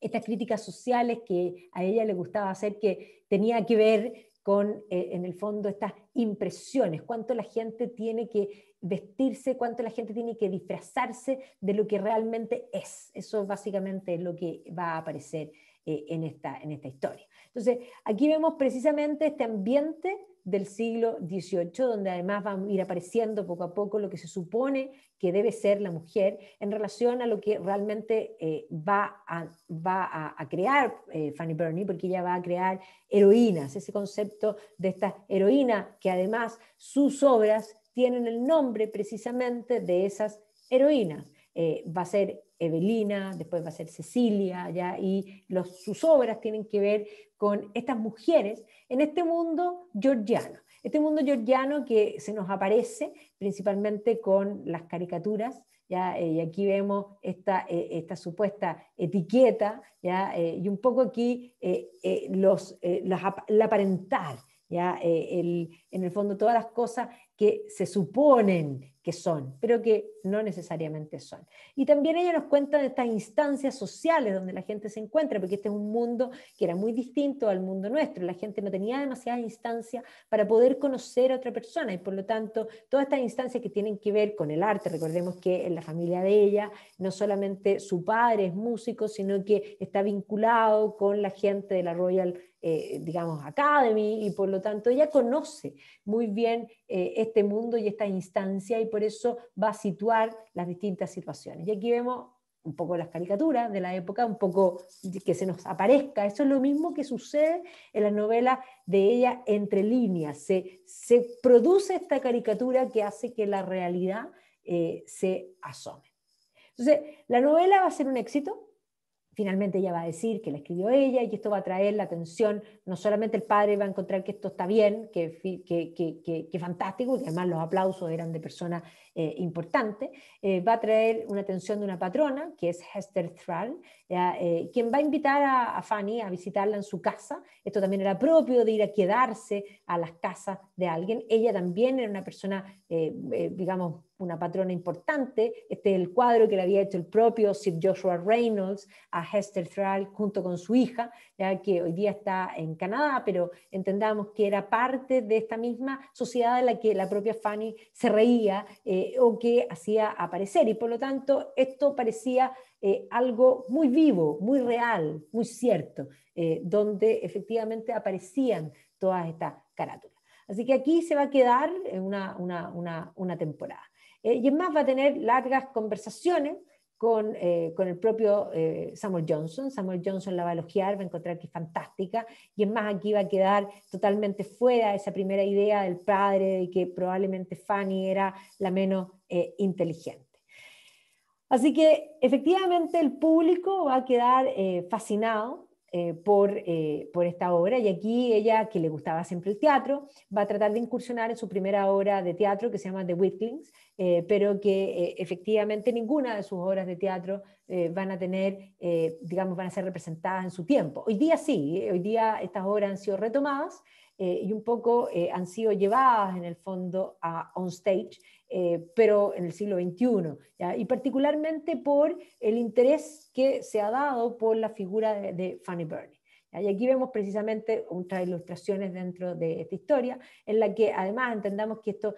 estas críticas sociales que a ella le gustaba hacer, que tenía que ver con, eh, en el fondo, estas impresiones, cuánto la gente tiene que vestirse, cuánto la gente tiene que disfrazarse de lo que realmente es. Eso básicamente es lo que va a aparecer eh, en, esta, en esta historia. Entonces, aquí vemos precisamente este ambiente del siglo XVIII, donde además va a ir apareciendo poco a poco lo que se supone que debe ser la mujer en relación a lo que realmente eh, va, a, crear eh, Fanny Burney, porque ella va a crear heroínas, ese concepto de esta heroína que además sus obras tienen el nombre precisamente de esas heroínas. Eh, va a ser Evelina, después va a ser Cecilia, ¿ya? y sus obras tienen que ver con estas mujeres en este mundo georgiano. Este mundo georgiano que se nos aparece principalmente con las caricaturas, ¿ya? Eh, y aquí vemos esta, eh, supuesta etiqueta, ¿ya? y un poco aquí los, el aparentar. ¿ya? en el fondo todas las cosas que se suponen que son, pero que no necesariamente son. Y también ella nos cuenta de estas instancias sociales donde la gente se encuentra, porque este es un mundo que era muy distinto al mundo nuestro. La gente no tenía demasiadas instancias para poder conocer a otra persona y por lo tanto todas estas instancias que tienen que ver con el arte, recordemos que en la familia de ella no solamente su padre es músico, sino que está vinculado con la gente de la Royal eh, digamos, Academy y por lo tanto ella conoce muy bien eh, este mundo y esta instancia y por eso va a situar las distintas situaciones. Y aquí vemos un poco las caricaturas de la época, un poco que se nos aparezca. Eso es lo mismo que sucede en la novela de ella entre líneas. Se, produce esta caricatura que hace que la realidad eh, se asome. Entonces, la novela va a ser un éxito, finalmente ella va a decir que la escribió ella y que esto va a traer la atención, no solamente el padre va a encontrar que esto está bien, que, que, que, fantástico, y además los aplausos eran de personas eh, importante, eh, va a traer una atención de una patrona, que es Hester Thrall, eh, quien va a invitar a, Fanny a visitarla en su casa. Esto también era propio de ir a quedarse a las casas de alguien. Ella también era una persona, digamos, una patrona importante. Este es el cuadro que le había hecho el propio Sir Joshua Reynolds a Hester Thrall junto con su hija, ya que hoy día está en Canadá, pero entendamos que era parte de esta misma sociedad en la que la propia Fanny se reía. Eh, o que hacía aparecer. Y por lo tanto, esto parecía eh, algo muy vivo, muy real, muy cierto, eh, donde efectivamente aparecían todas estas carátulas. Así que aquí se va a quedar una, una, una, una temporada. y es más, va a tener largas conversaciones eh, con, el propio eh, Samuel Johnson. Samuel Johnson la va a elogiar, va a encontrar que es fantástica, y es más, aquí va a quedar totalmente fuera esa primera idea del padre de que probablemente Fanny era la menos eh, inteligente. Así que efectivamente el público va a quedar fascinado eh, eh, por, esta obra. Y aquí ella, que le gustaba siempre el teatro, va a tratar de incursionar en su primera obra de teatro que se llama The Whitlings, eh, pero que efectivamente ninguna de sus obras de teatro van a tener, digamos, van a ser representadas en su tiempo. Hoy día sí, hoy día estas obras han sido retomadas eh, y un poco eh, han sido llevadas en el fondo a on stage, eh, pero en el siglo XXI, y particularmente por el interés que se ha dado por la figura de, Fanny Burney. Y aquí vemos precisamente otras ilustraciones dentro de esta historia, en la que además entendamos que esto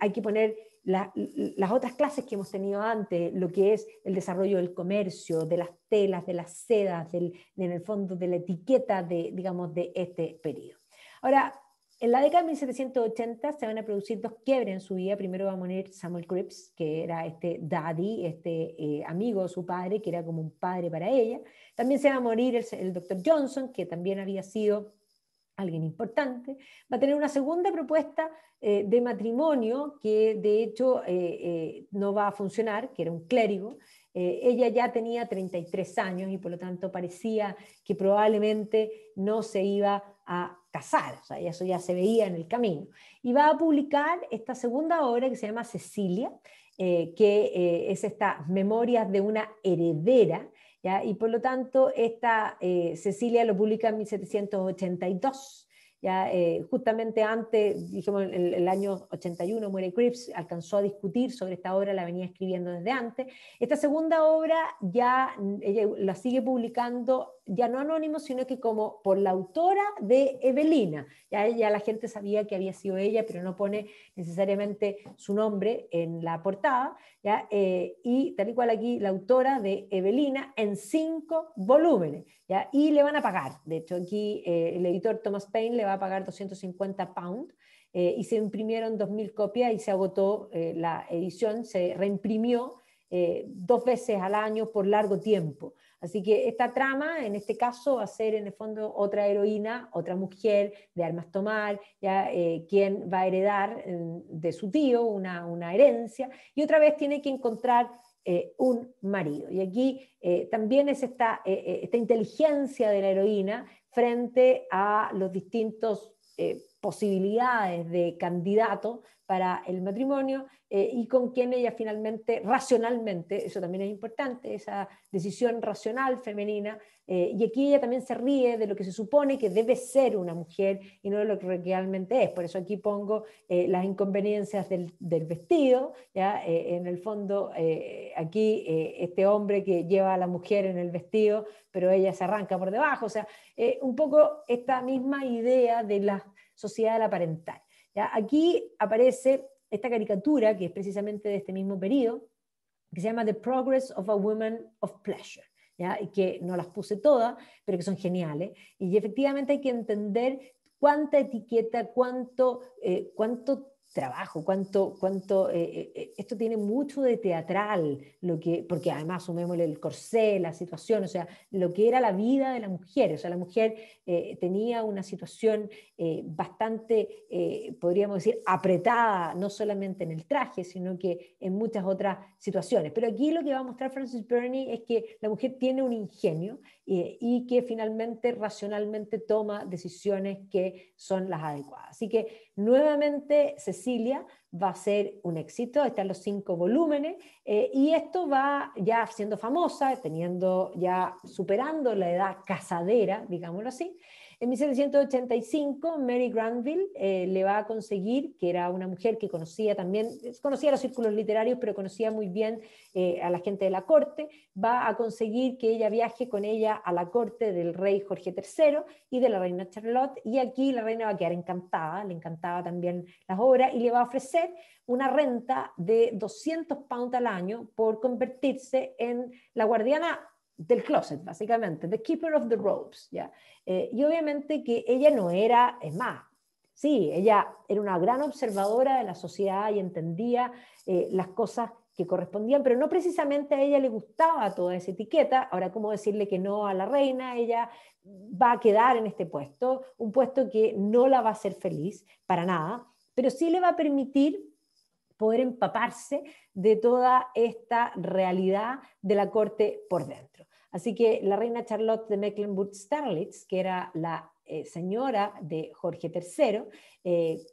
hay que poner las otras clases que hemos tenido antes, lo que es el desarrollo del comercio, de las telas, de las sedas, en el fondo de la etiqueta de, digamos, de este periodo. Ahora, en la década de 1780 se van a producir dos quiebres en su vida. Primero va a morir Samuel Cripps, que era este daddy, este eh, amigo de su padre, que era como un padre para ella. También se va a morir el, doctor Johnson, que también había sido alguien importante, va a tener una segunda propuesta eh, de matrimonio que de hecho eh, no va a funcionar, que era un clérigo. ella ya tenía 33 años y por lo tanto parecía que probablemente no se iba a casar, o sea, eso ya se veía en el camino. Y va a publicar esta segunda obra que se llama Cecilia, eh, que eh, es esta Memorias de una heredera, y por lo tanto esta eh, Cecilia lo publica en 1782. Ya, eh, justamente antes, dijimos, en el, año 81, muere Cripps alcanzó a discutir sobre esta obra, la venía escribiendo desde antes. Esta segunda obra ya mm, la sigue publicando, ya no anónimo, sino que como por la autora de Evelina. ya la gente sabía que había sido ella, pero no pone necesariamente su nombre en la portada. Eh, y tal y cual aquí la autora de Evelina en cinco volúmenes, y le van a pagar, de hecho aquí eh, el editor Thomas Paine le va a pagar 250 pounds, eh, y se imprimieron 2.000 copias y se agotó la edición, se reimprimió dos veces al año por largo tiempo. Así que esta trama, en este caso, va a ser en el fondo otra heroína, otra mujer de armas tomar, ya, eh, quien va a heredar mm, de su tío una, herencia, y otra vez tiene que encontrar eh, un marido. Y aquí eh, también es esta, inteligencia de la heroína frente a los distintos posibilidades de candidato para el matrimonio eh, y con quien ella finalmente, racionalmente, eso también es importante, esa decisión racional femenina, eh, y aquí ella también se ríe de lo que se supone que debe ser una mujer y no de lo que realmente es. Por eso aquí pongo eh, las inconveniencias del, vestido, ¿ya? en el fondo aquí este hombre que lleva a la mujer en el vestido, pero ella se arranca por debajo, o sea, un poco esta misma idea de la sociedad de la parental. Aquí aparece esta caricatura, que es precisamente de este mismo periodo, que se llama The Progress of a Woman of Pleasure. que no las puse todas, pero que son geniales. Y efectivamente hay que entender cuánta etiqueta, cuánto, eh, cuánto trabajo, cuánto, cuánto eh, eh, eh, esto tiene mucho de teatral, lo que, porque además sumémosle el corsé, la situación, o sea, lo que era la vida de la mujer, o sea, la mujer tenía una situación bastante, podríamos decir, apretada, no solamente en el traje, sino que en muchas otras situaciones. Pero aquí lo que va a mostrar Francis Burney es que la mujer tiene un ingenio eh, y que finalmente racionalmente toma decisiones que son las adecuadas. Así que nuevamente Cecilia va a ser un éxito, están los cinco volúmenes eh, y esto va ya siendo famosa, teniendo ya superando la edad casadera, digámoslo así. En 1785, Mary Granville eh, le va a conseguir, que era una mujer que conocía también, conocía los círculos literarios, pero conocía muy bien eh, a la gente de la corte, va a conseguir que ella viaje con ella a la corte del rey Jorge III y de la reina Charlotte, y aquí la reina va a quedar encantada, le encantaba también las obras, y le va a ofrecer una renta de 200 pounds al año por convertirse en la guardiana del closet, básicamente, The Keeper of the Robes, ¿ya? Eh, y obviamente que ella no era, es más, sí, ella era una gran observadora de la sociedad y entendía eh, las cosas que correspondían, pero no precisamente a ella le gustaba toda esa etiqueta. Ahora, ¿cómo decirle que no a la reina? Ella va a quedar en este puesto, un puesto que no la va a hacer feliz para nada, pero sí le va a permitir poder empaparse de toda esta realidad de la corte por dentro. Así que la reina Charlotte de Mecklenburg-Starlitz, que era la eh, señora de Jorge eh, III,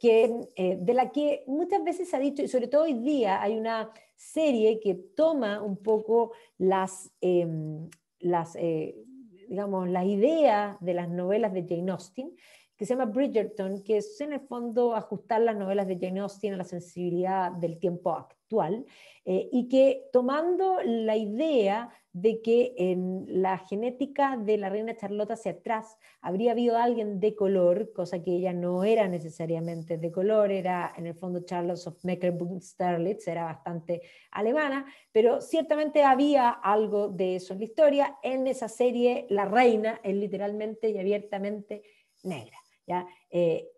eh, de la que muchas veces se ha dicho, y sobre todo hoy día hay una serie que toma un poco las, em, las, digamos, las ideas de las novelas de Jane Austen, que se llama Bridgerton, que es en el fondo ajustar las novelas de Jane Austen a la sensibilidad del tiempo actual, eh, y que tomando la idea de que en la genética de la reina Charlotte hacia atrás habría habido alguien de color, cosa que ella no era necesariamente de color, era en el fondo Charlotte of mecklenburg sterlitz era bastante alemana, pero ciertamente había algo de eso en la historia. En esa serie, la reina es literalmente y abiertamente negra. ¿ya? Eh,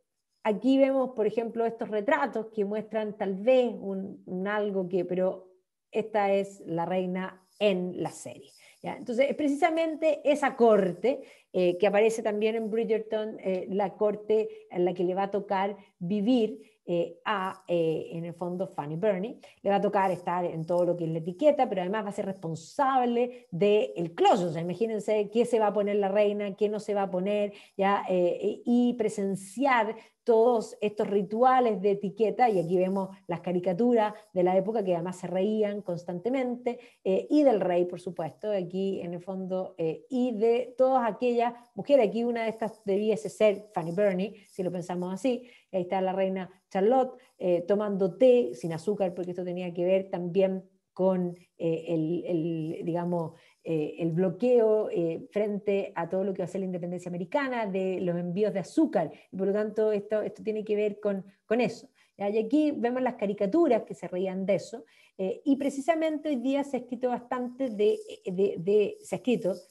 aquí vemos, por ejemplo, estos retratos que muestran tal vez un, algo que, pero esta es la reina en la serie. ¿ya? Entonces, es precisamente esa corte eh, que aparece también en Bridgerton, eh, la corte en la que le va a tocar vivir eh, a, eh, en el fondo, Fanny Burney. Le va a tocar estar en todo lo que es la etiqueta, pero además va a ser responsable del de imagínense qué se va a poner la reina, qué no se va a poner, ¿ya? Eh, y presenciar todos estos rituales de etiqueta, y aquí vemos las caricaturas de la época que además se reían constantemente, y del rey, por supuesto, aquí en el fondo, y de todas aquellas mujeres, aquí una de estas debiese ser Fanny Burney, si lo pensamos así, ahí está la reina Charlotte eh, tomando té sin azúcar, porque esto tenía que ver también con eh, eh, el, bloqueo frente a todo lo que va a ser la independencia americana de los envíos de azúcar. por lo tanto, esto, tiene que ver con, eso. Y aquí vemos las caricaturas que se reían de eso. Eh, y precisamente hoy día se ha escrito bastante de, eh, se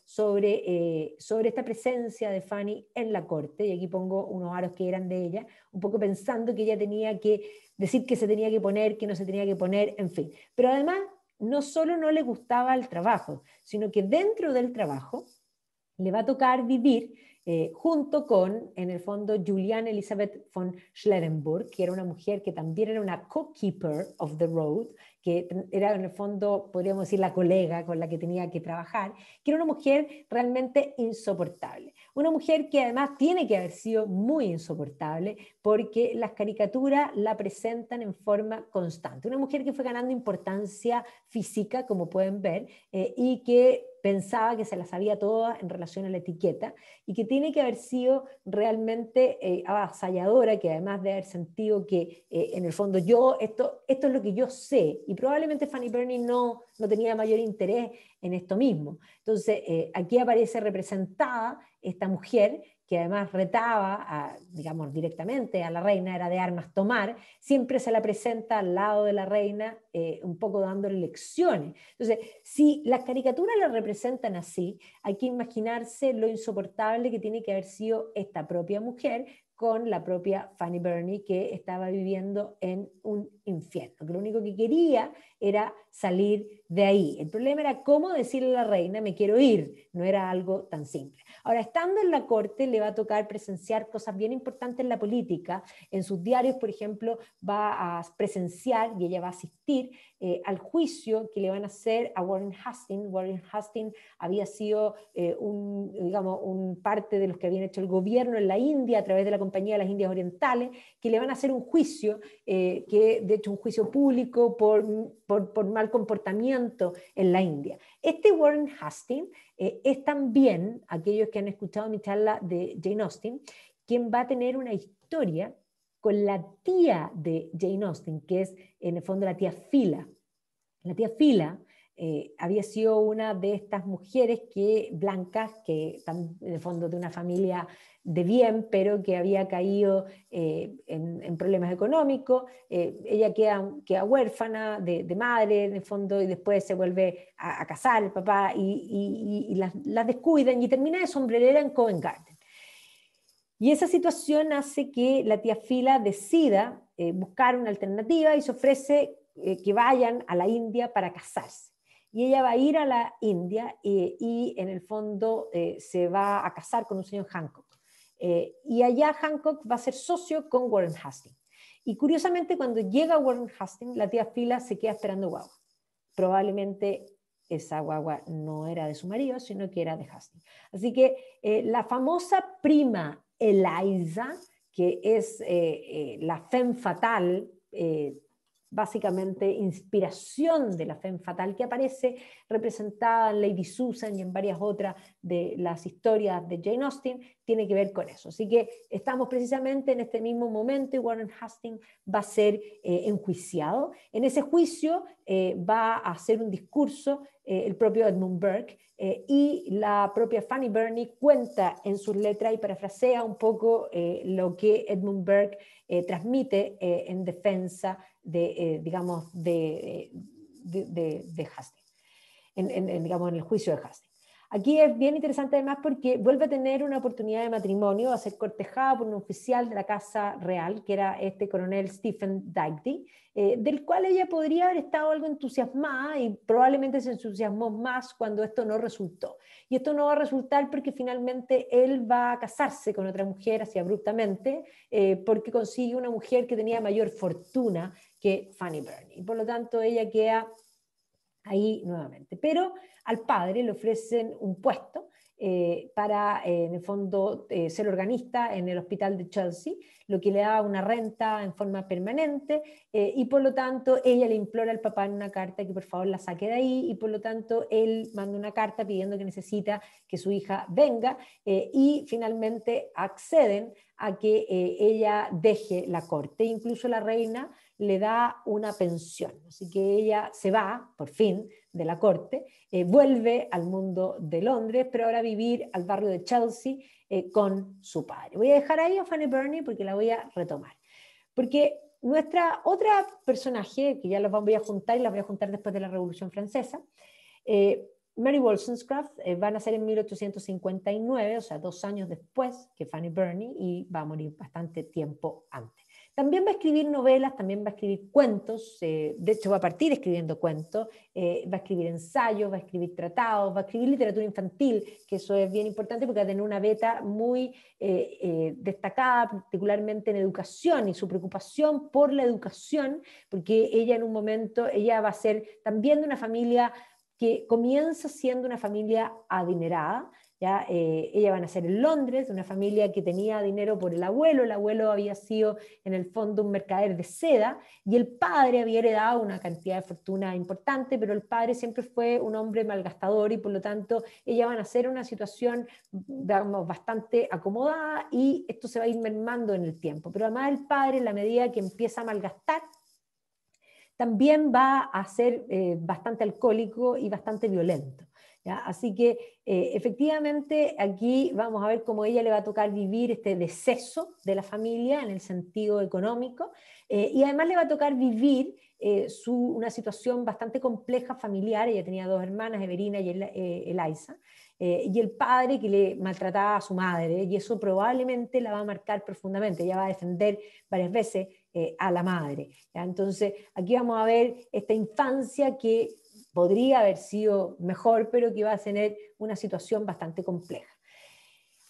sobre, eh, sobre esta presencia de Fanny en la corte, y aquí pongo unos aros que eran de ella, un poco pensando que ella tenía que decir que se tenía que poner, que no se tenía que poner, en fin. Pero además, no solo no le gustaba el trabajo, sino que dentro del trabajo le va a tocar vivir eh, junto con, en el fondo, Julian Elizabeth von Schledenburg que era una mujer que también era una co-keeper of the road, que era en el fondo, podríamos decir, la colega con la que tenía que trabajar, que era una mujer realmente insoportable. Una mujer que además tiene que haber sido muy insoportable porque las caricaturas la presentan en forma constante. Una mujer que fue ganando importancia física, como pueden ver, eh, y que pensaba que se las sabía todas en relación a la etiqueta y que tiene que haber sido realmente eh, avasalladora, que además de haber sentido que eh, en el fondo yo, esto, esto es lo que yo sé y probablemente Fanny Burney no, no tenía mayor interés en esto mismo. Entonces, eh, aquí aparece representada esta mujer que además retaba, digamos, directamente a la reina, era de armas tomar, siempre se la presenta al lado de la reina, eh, un poco dándole lecciones. Entonces, si las caricaturas la representan así, hay que imaginarse lo insoportable que tiene que haber sido esta propia mujer con la propia Fanny Burney, que estaba viviendo en un infierno, que lo único que quería era salir de ahí. El problema era cómo decirle a la reina, me quiero ir, no era algo tan simple. Ahora, estando en la Corte, le va a tocar presenciar cosas bien importantes en la política. En sus diarios, por ejemplo, va a presenciar y ella va a asistir eh, al juicio que le van a hacer a Warren Hastings. Warren Hastings había sido eh, un, digamos, un parte de los que habían hecho el gobierno en la India a través de la Compañía de las Indias Orientales, que le van a hacer un juicio, eh, que de hecho un juicio público por, por mal comportamiento en la India. Este Warren Hastings eh, es también, aquellos que han escuchado mi charla de Jane Austen, quien va a tener una historia con la tía de Jane Austen, que es en el fondo la tía Fila. La tía Fila eh, había sido una de estas mujeres que, blancas, que en el fondo de una familia de bien, pero que había caído eh, en, problemas económicos. Eh, ella queda, queda huérfana de, madre, en el fondo, y después se vuelve a, casar el papá y, las, descuidan y termina de sombrerera en Covent Garden. Y esa situación hace que la tía Fila decida eh, buscar una alternativa y se ofrece que vayan a la India para casarse y ella va a ir a la India y en el fondo se va a casar con un señor Hancock. Eh, y allá Hancock va a ser socio con Warren Hastings. Y curiosamente, cuando llega Warren Hastings, la tía Fila se queda esperando guagua. Probablemente esa guagua no era de su marido, sino que era de Hastings. Así que eh, la famosa prima Eliza, que es eh, la femme fatal, básicamente inspiración de la fe fatal que aparece representada en Lady Susan y en varias otras de las historias de Jane Austen, tiene que ver con eso. Así que estamos precisamente en este mismo momento y Warren Hastings va a ser eh, enjuiciado. En ese juicio eh, va a hacer un discurso eh, el propio Edmund Burke y la propia Fanny Burney cuenta en sus letras y parafrasea un poco lo que Edmund Burke transmite en defensa de, eh, digamos, de, de, en, digamos, en el juicio de Hastings. Aquí es bien interesante además porque vuelve a tener una oportunidad de matrimonio, a ser cortejada por un oficial de la Casa Real, que era este coronel Stephen Digby, eh, del cual ella podría haber estado algo entusiasmada y probablemente se entusiasmó más cuando esto no resultó. Y esto no va a resultar porque finalmente él va a casarse con otra mujer así abruptamente, eh, porque consigue una mujer que tenía mayor fortuna que Fanny Burney. Por lo tanto, ella queda ahí nuevamente. Pero al padre le ofrecen un puesto eh, para, eh, en el fondo, eh, ser organista en el hospital de Chelsea, lo que le da una renta en forma permanente, y por lo tanto ella le implora al papá en una carta que por favor la saque de ahí, y por lo tanto él manda una carta pidiendo que necesita que su hija venga, y finalmente acceden a que ella deje la corte. Incluso la reina le da una pensión. Así que ella se va, por fin, de la corte, eh, vuelve al mundo de Londres, pero ahora vivir al barrio de Chelsea eh, con su padre. Voy a dejar ahí a Fanny Burney porque la voy a retomar. Porque nuestra otra personaje, que ya los voy a juntar y las voy a juntar después de la Revolución Francesa, eh, Mary Wollstonecraft eh, van a ser en 1859, o sea, dos años después que Fanny Burney, y va a morir bastante tiempo antes. También va a escribir novelas, también va a escribir cuentos, eh, de hecho va a partir escribiendo cuentos, eh, va a escribir ensayos, va a escribir tratados, va a escribir literatura infantil, que eso es bien importante porque va a tener una beta muy eh, destacada, particularmente en educación y su preocupación por la educación, porque ella en un momento, ella va a ser también de una familia que comienza siendo una familia adinerada, eh, ella va a ser en Londres, una familia que tenía dinero por el abuelo, el abuelo había sido en el fondo un mercader de seda y el padre había heredado una cantidad de fortuna importante, pero el padre siempre fue un hombre malgastador y por lo tanto ella va a ser una situación bastante acomodada y esto se va a ir mermando en el tiempo. Pero además el padre, en la medida que empieza a malgastar, también va a ser eh, bastante alcohólico y bastante violento. Así que eh, efectivamente aquí vamos a ver cómo ella le va a tocar vivir este deceso de la familia en el sentido económico eh, y además le va a tocar vivir eh, una situación bastante compleja familiar. Ella tenía dos hermanas, Everina y el, Eliza. y el padre que le maltrataba a su madre, y eso probablemente la va a marcar profundamente, ella va a defender varias veces a la madre. Entonces, aquí vamos a ver esta infancia que podría haber sido mejor, pero que va a tener una situación bastante compleja.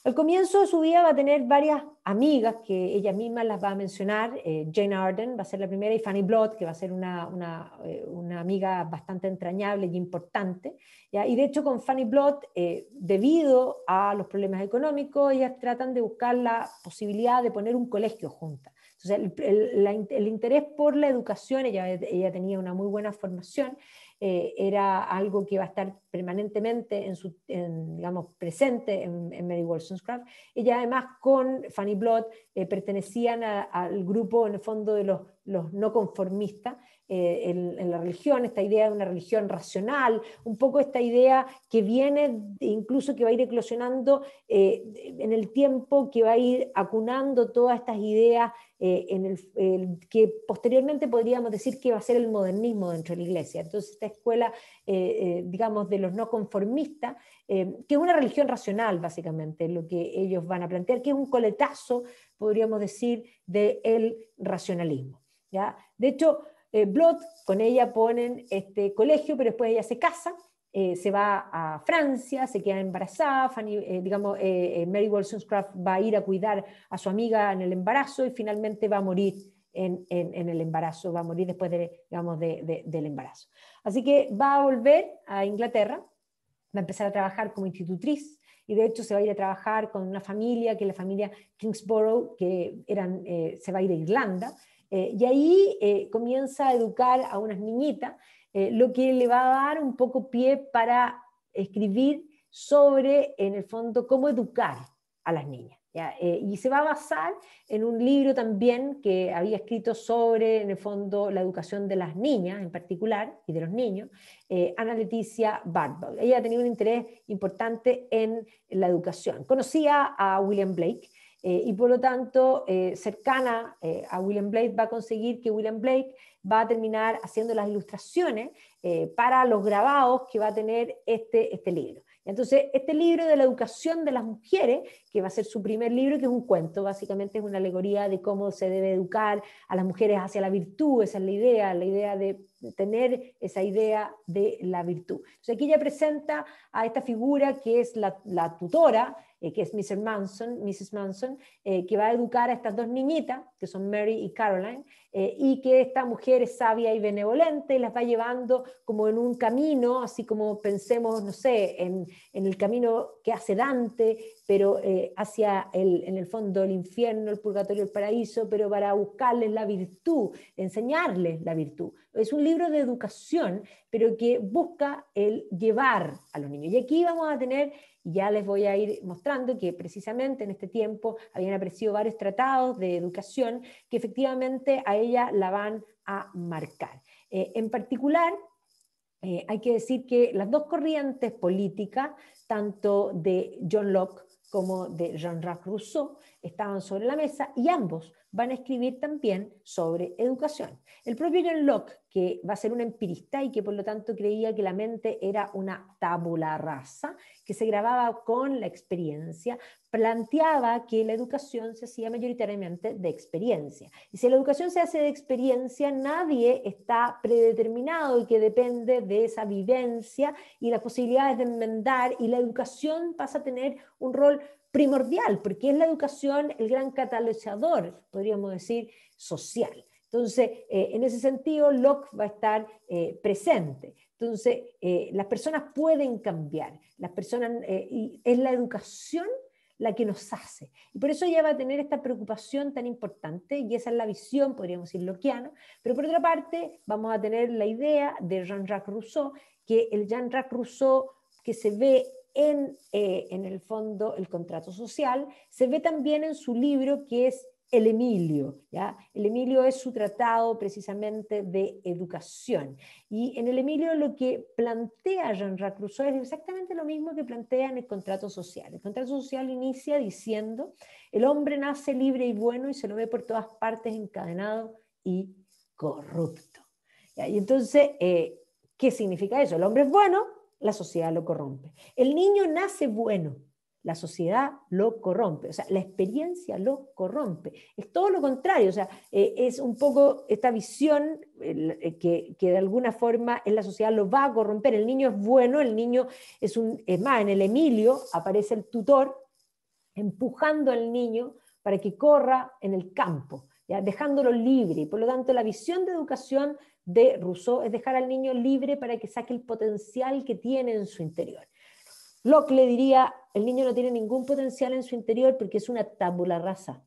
Al comienzo de su vida va a tener varias amigas que ella misma las va a mencionar. Eh, Jane Arden va a ser la primera y Fanny Blott, que va a ser una, una, eh, una amiga bastante entrañable y importante. Y de hecho con Fanny Blott, eh, debido a los problemas económicos, ellas tratan de buscar la posibilidad de poner un colegio juntas. Entonces el, el interés por la educación, ella, ella tenía una muy buena formación eh, era algo que iba a estar permanentemente en su, digamos, presente en, Mary Wollstonecraft. Ella además con Fanny Blott eh, pertenecían al grupo en el fondo de los los no conformistas eh, en, la religión, esta idea de una religión racional, un poco esta idea que viene incluso que va a ir eclosionando eh, en el tiempo, que va a ir acunando todas estas ideas eh, en el, que posteriormente podríamos decir que va a ser el modernismo dentro de la iglesia. Entonces esta escuela, digamos, de los no conformistas, que es una religión racional básicamente, lo que ellos van a plantear, que es un coletazo, podríamos decir, del el racionalismo. De hecho, Blot, eh, Blood, con ella ponen este colegio, pero después ella se casa, eh, se va a Francia, se queda embarazada, eh, Mary Wollstonecraft va a ir a cuidar a su amiga en el embarazo y finalmente va a morir en, el embarazo, va a morir después del embarazo. Así que va a volver a Inglaterra, va a empezar a trabajar como institutriz, y de hecho se va a ir a trabajar con una familia, que es la familia Kingsborough, que se va a ir a Irlanda, eh, y ahí eh, comienza a educar a unas niñitas, eh, lo que le va a dar un poco pie para escribir sobre, en el fondo, cómo educar a las niñas. y se va a basar en un libro también que había escrito sobre, en el fondo, la educación de las niñas en particular y de los niños, Ana Leticia Barbaugh. Ella tenía un interés importante en la educación. Conocía a William Blake, eh, y por lo tanto, eh, cercana eh, a William Blake va a conseguir que William Blake va a terminar haciendo las ilustraciones para los grabados que va a tener este, este libro. Entonces, este libro de la educación de las mujeres, que va a ser su primer libro, que es un cuento, básicamente es una alegoría de cómo se debe educar a las mujeres hacia la virtud, esa es la idea, la idea de tener esa idea de la virtud. aquí ella presenta a esta figura que es la, la tutora, eh, que es Mrs. Manson, Mrs. Manson eh, que va a educar a estas dos niñitas, que son Mary y Caroline, eh, y que esta mujer es sabia y benevolente y las va llevando como en un camino, así como pensemos, no sé, en, en el camino que hace Dante, pero eh, hacia el, en el fondo el infierno, el purgatorio, el paraíso, pero para buscarles la virtud, enseñarles la virtud. Es un libro de educación, pero que busca el llevar a los niños. Y aquí vamos a tener, y ya les voy a ir mostrando que precisamente en este tiempo habían aparecido varios tratados de educación que efectivamente a ella la van a marcar. Eh, en particular, eh, hay que decir que las dos corrientes políticas, tanto de John Locke como de Jean-Jacques Rousseau, estaban sobre la mesa y ambos van a escribir también sobre educación. El propio John Locke, que va a ser un empirista y que por lo tanto creía que la mente era una tabula rasa, que se grababa con la experiencia, planteaba que la educación se hacía mayoritariamente de experiencia. Y si la educación se hace de experiencia, nadie está predeterminado y que depende de esa vivencia y las posibilidades de enmendar, y la educación pasa a tener un rol primordial, porque es la educación el gran catalizador, podríamos decir, social. Entonces, eh, en ese sentido, Locke va a estar eh, presente. Entonces, eh, las personas pueden cambiar, las personas, y es la educación la que nos hace. Y por eso ella va a tener esta preocupación tan importante, y esa es la visión, podríamos decir, Lockeana. Pero por otra parte, vamos a tener la idea de Jean-Jacques Rousseau, que el Jean-Jacques Rousseau que se ve eh, en, el fondo el contrato social, se ve también en su libro que es el Emilio. ¿ya? El Emilio es su tratado precisamente de educación. Y en el Emilio lo que plantea Jean-Jacques es exactamente lo mismo que plantea en el contrato social. El contrato social inicia diciendo, el hombre nace libre y bueno y se lo ve por todas partes encadenado y corrupto. Y entonces, eh, ¿qué significa eso? El hombre es bueno, la sociedad lo corrompe. El niño nace bueno, la sociedad lo corrompe, o sea, la experiencia lo corrompe. Es todo lo contrario, o sea, eh, es un poco esta visión eh, que, de alguna forma en la sociedad lo va a corromper. El niño es bueno, el niño es un... Es más, en el Emilio aparece el tutor empujando al niño para que corra en el campo, dejándolo libre. Y por lo tanto, la visión de educación de Rousseau es dejar al niño libre para que saque el potencial que tiene en su interior. Locke le diría, el niño no tiene ningún potencial en su interior porque es una tabula rasa.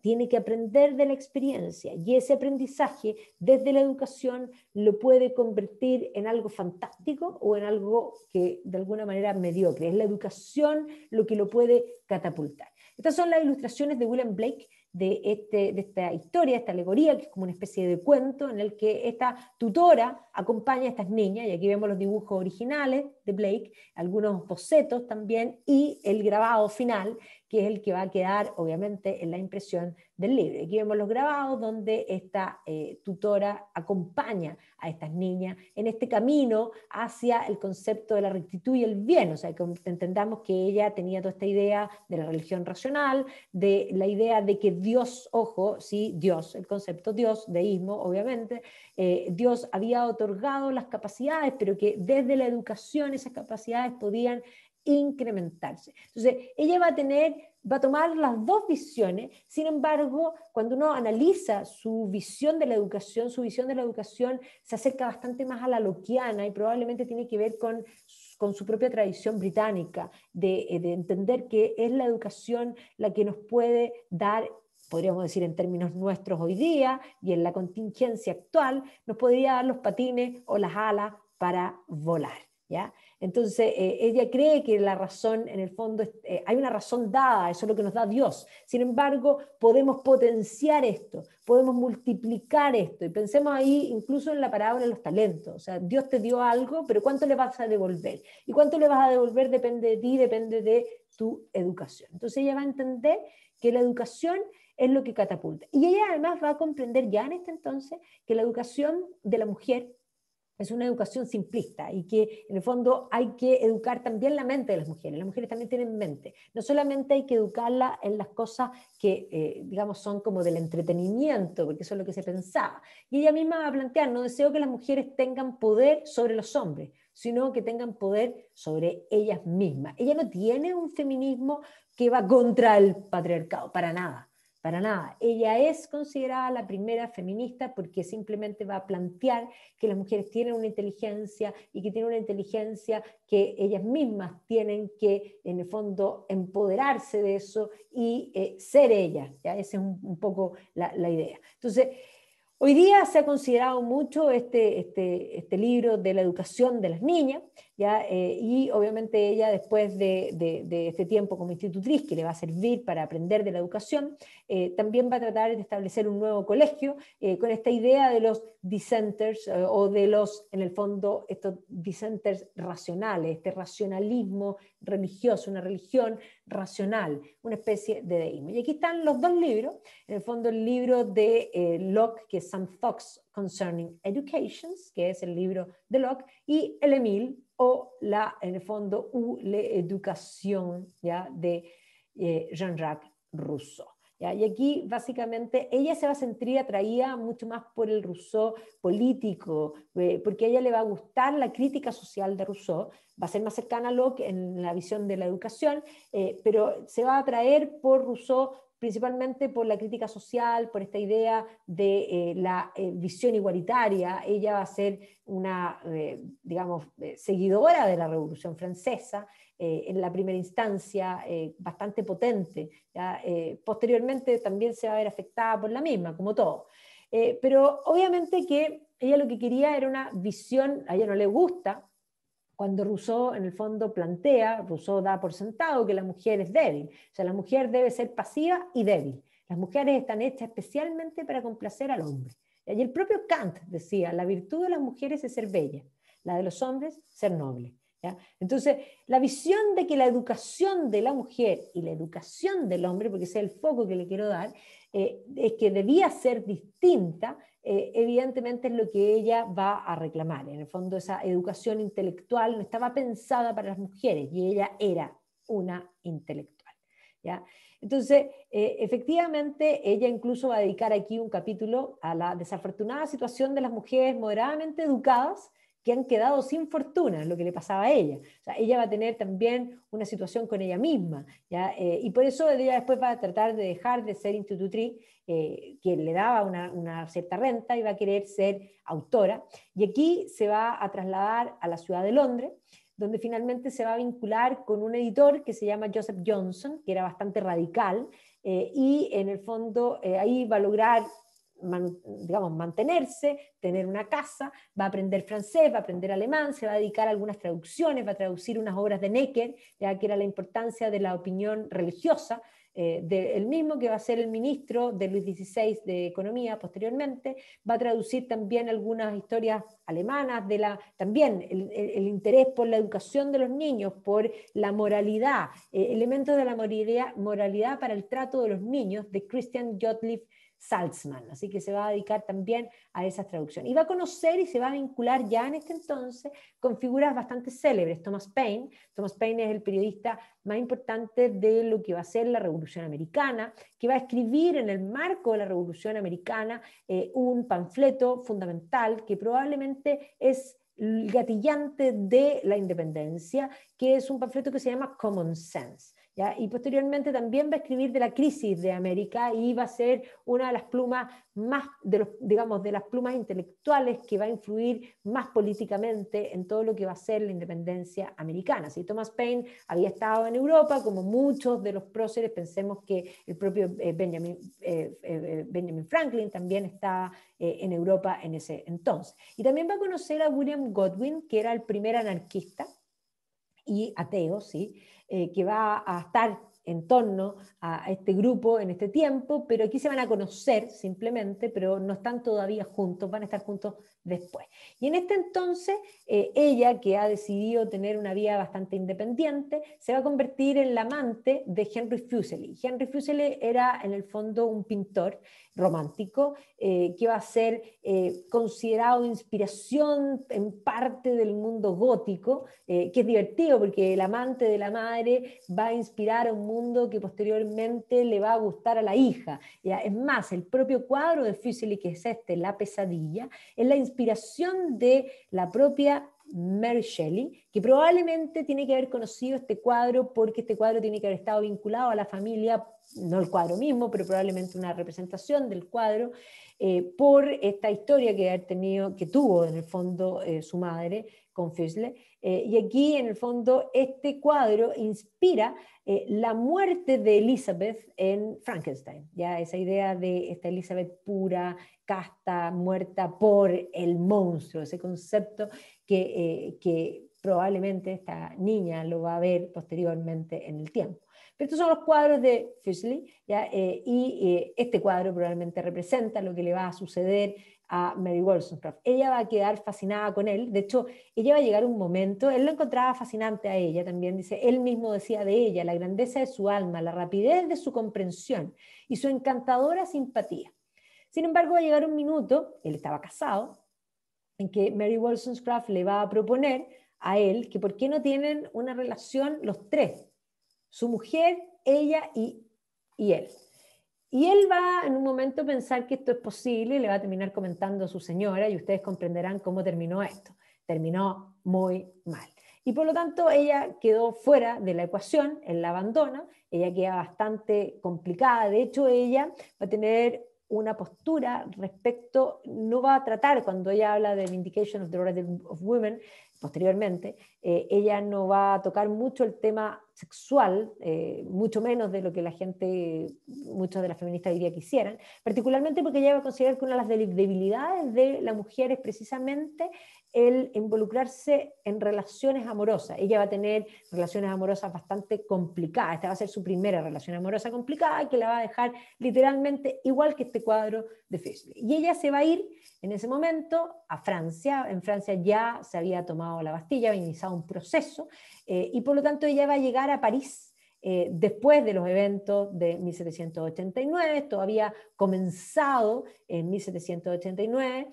tiene que aprender de la experiencia y ese aprendizaje desde la educación lo puede convertir en algo fantástico o en algo que de alguna manera mediocre. Es la educación lo que lo puede catapultar. Estas son las ilustraciones de William Blake este, de, esta historia, esta alegoría, que es como una especie de cuento en el que esta tutora acompaña a estas niñas, y aquí vemos los dibujos originales de Blake, algunos bocetos también, y el grabado final, que es el que va a quedar obviamente en la impresión del libro. Aquí vemos los grabados donde esta eh, tutora acompaña a estas niñas en este camino hacia el concepto de la rectitud y el bien, o sea, que entendamos que ella tenía toda esta idea de la religión racional, de la idea de que Dios, ojo, sí, Dios, el concepto Dios, deísmo, obviamente, eh, Dios había otorgado las capacidades, pero que desde la educación esas capacidades podían incrementarse. Entonces, ella va a tener, va a tomar las dos visiones, sin embargo, cuando uno analiza su visión de la educación, su visión de la educación se acerca bastante más a la loquiana y probablemente tiene que ver con, con su propia tradición británica, de, eh, de entender que es la educación la que nos puede dar podríamos decir en términos nuestros hoy día y en la contingencia actual, nos podría dar los patines o las alas para volar. ¿ya? Entonces, eh, ella cree que la razón, en el fondo, eh, hay una razón dada, eso es lo que nos da Dios. Sin embargo, podemos potenciar esto, podemos multiplicar esto. Y pensemos ahí incluso en la parábola de los talentos. O sea, Dios te dio algo, pero ¿cuánto le vas a devolver? Y cuánto le vas a devolver depende de ti, depende de tu educación. Entonces, ella va a entender que la educación es lo que catapulta. Y ella además va a comprender ya en este entonces que la educación de la mujer es una educación simplista y que en el fondo hay que educar también la mente de las mujeres. Las mujeres también tienen mente. No solamente hay que educarla en las cosas que, eh, digamos, son como del entretenimiento, porque eso es lo que se pensaba. Y ella misma va a plantear, no deseo que las mujeres tengan poder sobre los hombres, sino que tengan poder sobre ellas mismas. Ella no tiene un feminismo que va contra el patriarcado, para nada para nada. Ella es considerada la primera feminista porque simplemente va a plantear que las mujeres tienen una inteligencia y que tienen una inteligencia que ellas mismas tienen que, en el fondo, empoderarse de eso y eh, ser ellas. ¿ya? Esa es un, poco la, idea. Entonces, hoy día se ha considerado mucho este, este, este libro de la educación de las niñas. Eh, y obviamente ella, después de, este tiempo como institutriz, que le va a servir para aprender de la educación, eh, también va a tratar de establecer un nuevo colegio eh, con esta idea de los dissenters o de los, en el fondo, estos dissenters racionales, este racionalismo religioso, una religión racional, una especie de deísmo. Y aquí están los dos libros, en el fondo el libro de Locke, que es Some Thoughts Concerning Educations, que es el libro de Locke, y El Emil, la, en el fondo, U, la educación ¿ya? de eh, Jean-Jacques Rousseau. ¿ya? Y aquí, básicamente, ella se va a sentir atraída mucho más por el Rousseau político, eh, porque a ella le va a gustar la crítica social de Rousseau, va a ser más cercana a Locke en la visión de la educación, eh, pero se va a atraer por Rousseau principalmente por la crítica social, por esta idea de eh, la eh, visión igualitaria. Ella va a ser una, eh, digamos, seguidora de la Revolución Francesa, en la primera instancia, bastante potente. posteriormente también se va a ver afectada por la misma, como todo. pero obviamente que ella lo que quería era una visión, a ella no le gusta cuando Rousseau en el fondo plantea, Rousseau da por sentado que la mujer es débil, o sea, la mujer debe ser pasiva y débil. Las mujeres están hechas especialmente para complacer al hombre. Y el propio Kant decía, la virtud de las mujeres es ser bella, la de los hombres ser noble. Entonces, la visión de que la educación de la mujer y la educación del hombre, porque ese es el foco que le quiero dar, eh, es que debía ser distinta, eh, evidentemente es lo que ella va a reclamar. En el fondo, esa educación intelectual no estaba pensada para las mujeres y ella era una intelectual. ¿ya? Entonces, eh, efectivamente, ella incluso va a dedicar aquí un capítulo a la desafortunada situación de las mujeres moderadamente educadas que han quedado sin fortuna, lo que le pasaba a ella. ella va a tener también una situación con ella misma, eh, y por eso ella después va a tratar de dejar de ser institutriz, eh, que le daba una, cierta renta, y va a querer ser autora. Y aquí se va a trasladar a la ciudad de Londres, donde finalmente se va a vincular con un editor que se llama Joseph Johnson, que era bastante radical, eh, y en el fondo ahí va a lograr digamos, mantenerse, tener una casa, va a aprender francés, va a aprender alemán, se va a dedicar a algunas traducciones, va a traducir unas obras de Necker, ya que era la importancia de la opinión religiosa, eh, del mismo que va a ser el ministro de Luis XVI de Economía posteriormente, va a traducir también algunas historias alemanas, de la, también el, interés por la educación de los niños, por la moralidad, eh, elementos de la moralidad, moralidad para el trato de los niños de Christian Jotliff Salzman. Así que se va a dedicar también a esas traducciones. Y va a conocer y se va a vincular ya en este entonces con figuras bastante célebres. Thomas Paine. Thomas Paine es el periodista más importante de lo que va a ser la Revolución Americana, que va a escribir en el marco de la Revolución Americana eh, un panfleto fundamental que probablemente es el gatillante de la independencia, que es un panfleto que se llama Common Sense. Y posteriormente también va a escribir de la crisis de América y va a ser una de las plumas más, de los, digamos, de las plumas intelectuales que va a influir más políticamente en todo lo que va a ser la independencia americana. Si Thomas Paine había estado en Europa, como muchos de los próceres, pensemos que el propio eh, Benjamin, eh, eh, Benjamin Franklin también estaba en Europa en ese entonces. Y también va a conocer a William Godwin, que era el primer anarquista y ateo, ¿sí? eh, que va a estar en torno a este grupo en este tiempo, pero aquí se van a conocer simplemente, pero no están todavía juntos, van a estar juntos después. Y en este entonces, eh, ella, que ha decidido tener una vida bastante independiente, se va a convertir en la amante de Henry Fuseli. Henry Fuseli era en el fondo un pintor romántico eh, que va a ser eh, considerado inspiración en parte del mundo gótico, que es divertido porque el amante de la madre va a inspirar a un mundo que posteriormente le va a gustar a la hija. Ah, es más, el propio cuadro de Fuseli, que es este, La pesadilla, es la inspiración de la propia Mary Shelley, que probablemente tiene que haber conocido este cuadro porque este cuadro tiene que haber estado vinculado a la familia, no el cuadro mismo, pero probablemente una representación del cuadro, eh, por esta historia que, tenido, que tuvo en el fondo eh, su madre con Fuseli eh, y aquí, en el fondo, este cuadro inspira eh, la muerte de Elizabeth en Frankenstein. Ya esa idea de esta Elizabeth pura, casta, muerta por el monstruo, ese concepto que, eh, probablemente esta niña lo va a ver posteriormente en el tiempo. Pero estos son los cuadros de Fuseli, ¿ya? y este cuadro probablemente representa lo que le va a suceder a Mary Wollstonecraft. Ella va a quedar fascinada con él. De hecho, ella va a llegar un momento, él lo encontraba fascinante a ella también, dice, él mismo decía de ella, la grandeza de su alma, la rapidez de su comprensión y su encantadora simpatía. Sin embargo, va a llegar un minuto, él estaba casado, en que Mary Wollstonecraft le va a proponer a él que por qué no tienen una relación los tres, su mujer, ella y, y él. Y él va en un momento a pensar que esto es posible y le va a terminar comentando a su señora y ustedes comprenderán cómo terminó esto. Terminó muy mal. Y por lo tanto ella quedó fuera de la ecuación, él la abandona, ella queda bastante complicada, de hecho ella va a tener una postura respecto, no va a tratar, cuando ella habla de Vindication of the Rights of Women, posteriormente, eh, ella no va a tocar mucho el tema sexual, eh, mucho menos de lo que la gente, muchos de las feministas dirían que quisieran, particularmente porque ella va a considerar que una de las debilidades de la mujer es precisamente el involucrarse en relaciones amorosas. Ella va a tener relaciones amorosas bastante complicadas. Esta va a ser su primera relación amorosa complicada que la va a dejar literalmente igual que este cuadro de facebook Y ella se va a ir en ese momento a Francia. En Francia ya se había tomado la Bastilla, había iniciado un proceso eh, y por lo tanto ella va a llegar a París eh, después de los eventos de 1789, todavía había comenzado en 1789,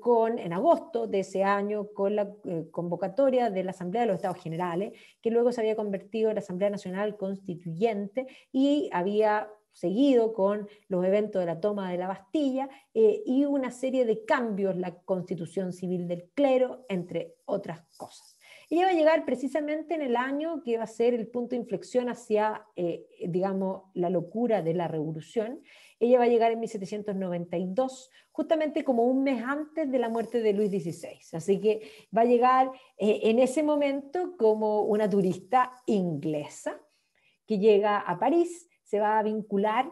Con, en agosto de ese año, con la eh, convocatoria de la Asamblea de los Estados Generales, que luego se había convertido en la Asamblea Nacional Constituyente y había seguido con los eventos de la toma de la Bastilla eh, y una serie de cambios, la constitución civil del clero, entre otras cosas. Ella va a llegar precisamente en el año que va a ser el punto de inflexión hacia, eh, eh, digamos, la locura de la revolución. Ella va a llegar en 1792, justamente como un mes antes de la muerte de Luis XVI. Así que va a llegar eh, en ese momento como una turista inglesa que llega a París, se va a vincular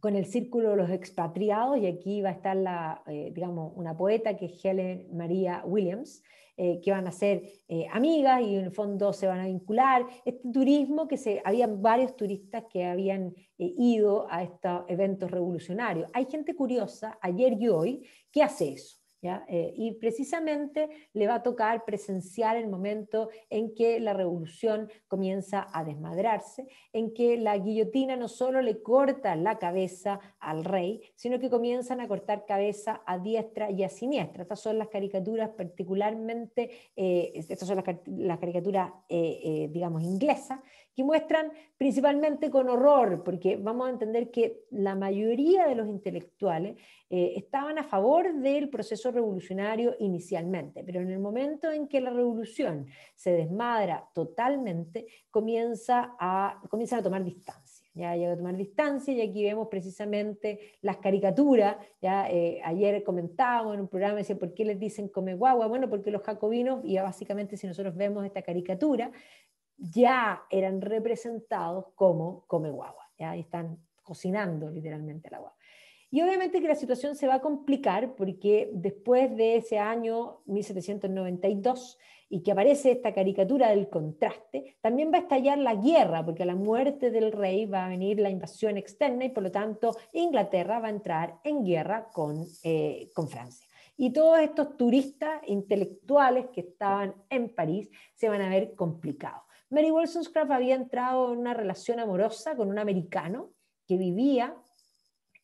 con el círculo de los expatriados, y aquí va a estar la, digamos, una poeta que es Helen María Williams, eh, que van a ser eh, amigas y en el fondo se van a vincular. Este turismo que se, habían varios turistas que habían eh, ido a estos eventos revolucionarios. Hay gente curiosa, ayer y hoy, que hace eso. Eh, y precisamente le va a tocar presenciar el momento en que la revolución comienza a desmadrarse, en que la guillotina no solo le corta la cabeza al rey, sino que comienzan a cortar cabeza a diestra y a siniestra. Estas son las caricaturas particularmente, eh, estas son las, caricaturas, eh, digamos, inglesas, que muestran principalmente con horror, porque vamos a entender que la mayoría de los intelectuales eh, estaban a favor del proceso revolucionario inicialmente, pero en el momento en que la revolución se desmadra totalmente, comienza a, comienzan a tomar distancia. Ya llega a tomar distancia y aquí vemos precisamente las caricaturas. Ya, eh, ayer comentaba en un programa, decía, ¿por qué les dicen come guagua? Bueno, porque los jacobinos, y básicamente si nosotros vemos esta caricatura, ya eran representados como come guagua, ya están cocinando literalmente la guagua. Y obviamente que la situación se va a complicar porque después de ese año 1792 y que aparece esta caricatura del contraste, también va a estallar la guerra, porque a la muerte del rey va a venir la invasión externa y por lo tanto Inglaterra va a entrar en guerra con, eh, con Francia. Y todos estos turistas intelectuales que estaban en París se van a ver complicados. Mary Wollstonecraft había entrado en una relación amorosa con un americano que vivía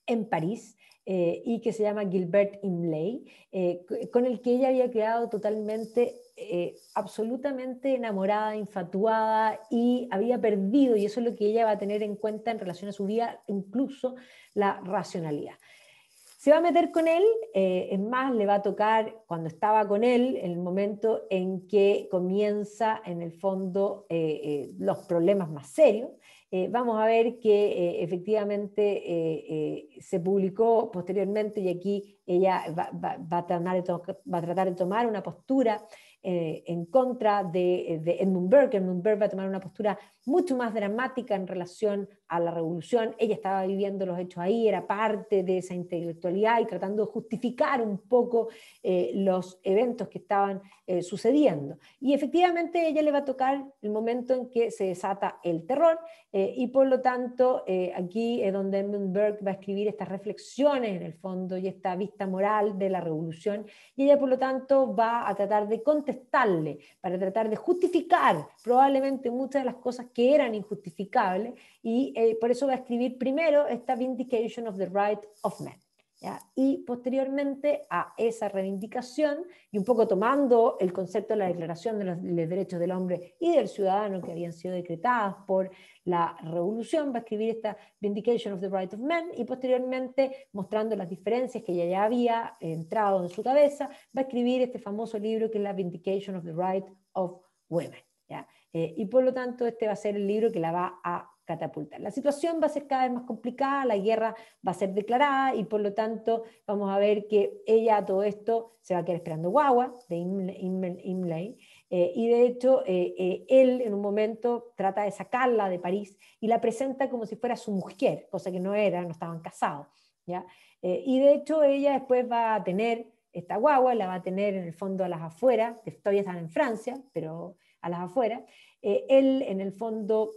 en París eh, y que se llama Gilbert Imlay, eh, con el que ella había quedado totalmente, eh, absolutamente enamorada, infatuada y había perdido, y eso es lo que ella va a tener en cuenta en relación a su vida, incluso la racionalidad se va a meter con él, eh, es más, le va a tocar cuando estaba con él, el momento en que comienza en el fondo eh, eh, los problemas más serios. vamos a ver que efectivamente se publicó posteriormente y aquí ella va a tratar de tomar una postura eh, en contra eh, de, Edmund Burke. Edmund Burke va a tomar una postura mucho más dramática en relación a la revolución. Ella estaba viviendo los hechos ahí, era parte de esa intelectualidad y tratando de justificar un poco eh, los eventos que estaban sucediendo. Y efectivamente ella le va a tocar el momento en que se desata el terror y por lo tanto aquí es donde Edmund Burke va a escribir estas reflexiones en el fondo y esta vista moral de la revolución y ella por lo tanto va a tratar de estarle, para tratar de justificar probablemente muchas de las cosas que eran injustificables, y eh, por eso va a escribir primero esta Vindication of the Right of men y posteriormente a esa reivindicación, y un poco tomando el concepto de la Declaración de los, Derechos del Hombre y del Ciudadano que habían sido decretadas por la Revolución, va a escribir esta Vindication of the Right of Men, y posteriormente, mostrando las diferencias que ya, ya había entrado en su cabeza, va a escribir este famoso libro que es la Vindication of the Right of Women. Eh, y por lo tanto, este va a ser el libro que la va a catapultar. La situación va a ser cada vez más complicada, la guerra va a ser declarada y por lo tanto vamos a ver que ella a todo esto se va a quedar esperando guagua de Imlay. Eh, y de hecho, eh, eh, él en un momento trata de sacarla de París y la presenta como si fuera su mujer, cosa que no era, no estaban casados. ¿ya? Eh, y de hecho, ella después va a tener esta guagua, la va a tener en el fondo a las afueras, todavía están en Francia, pero a las afueras. él en el fondo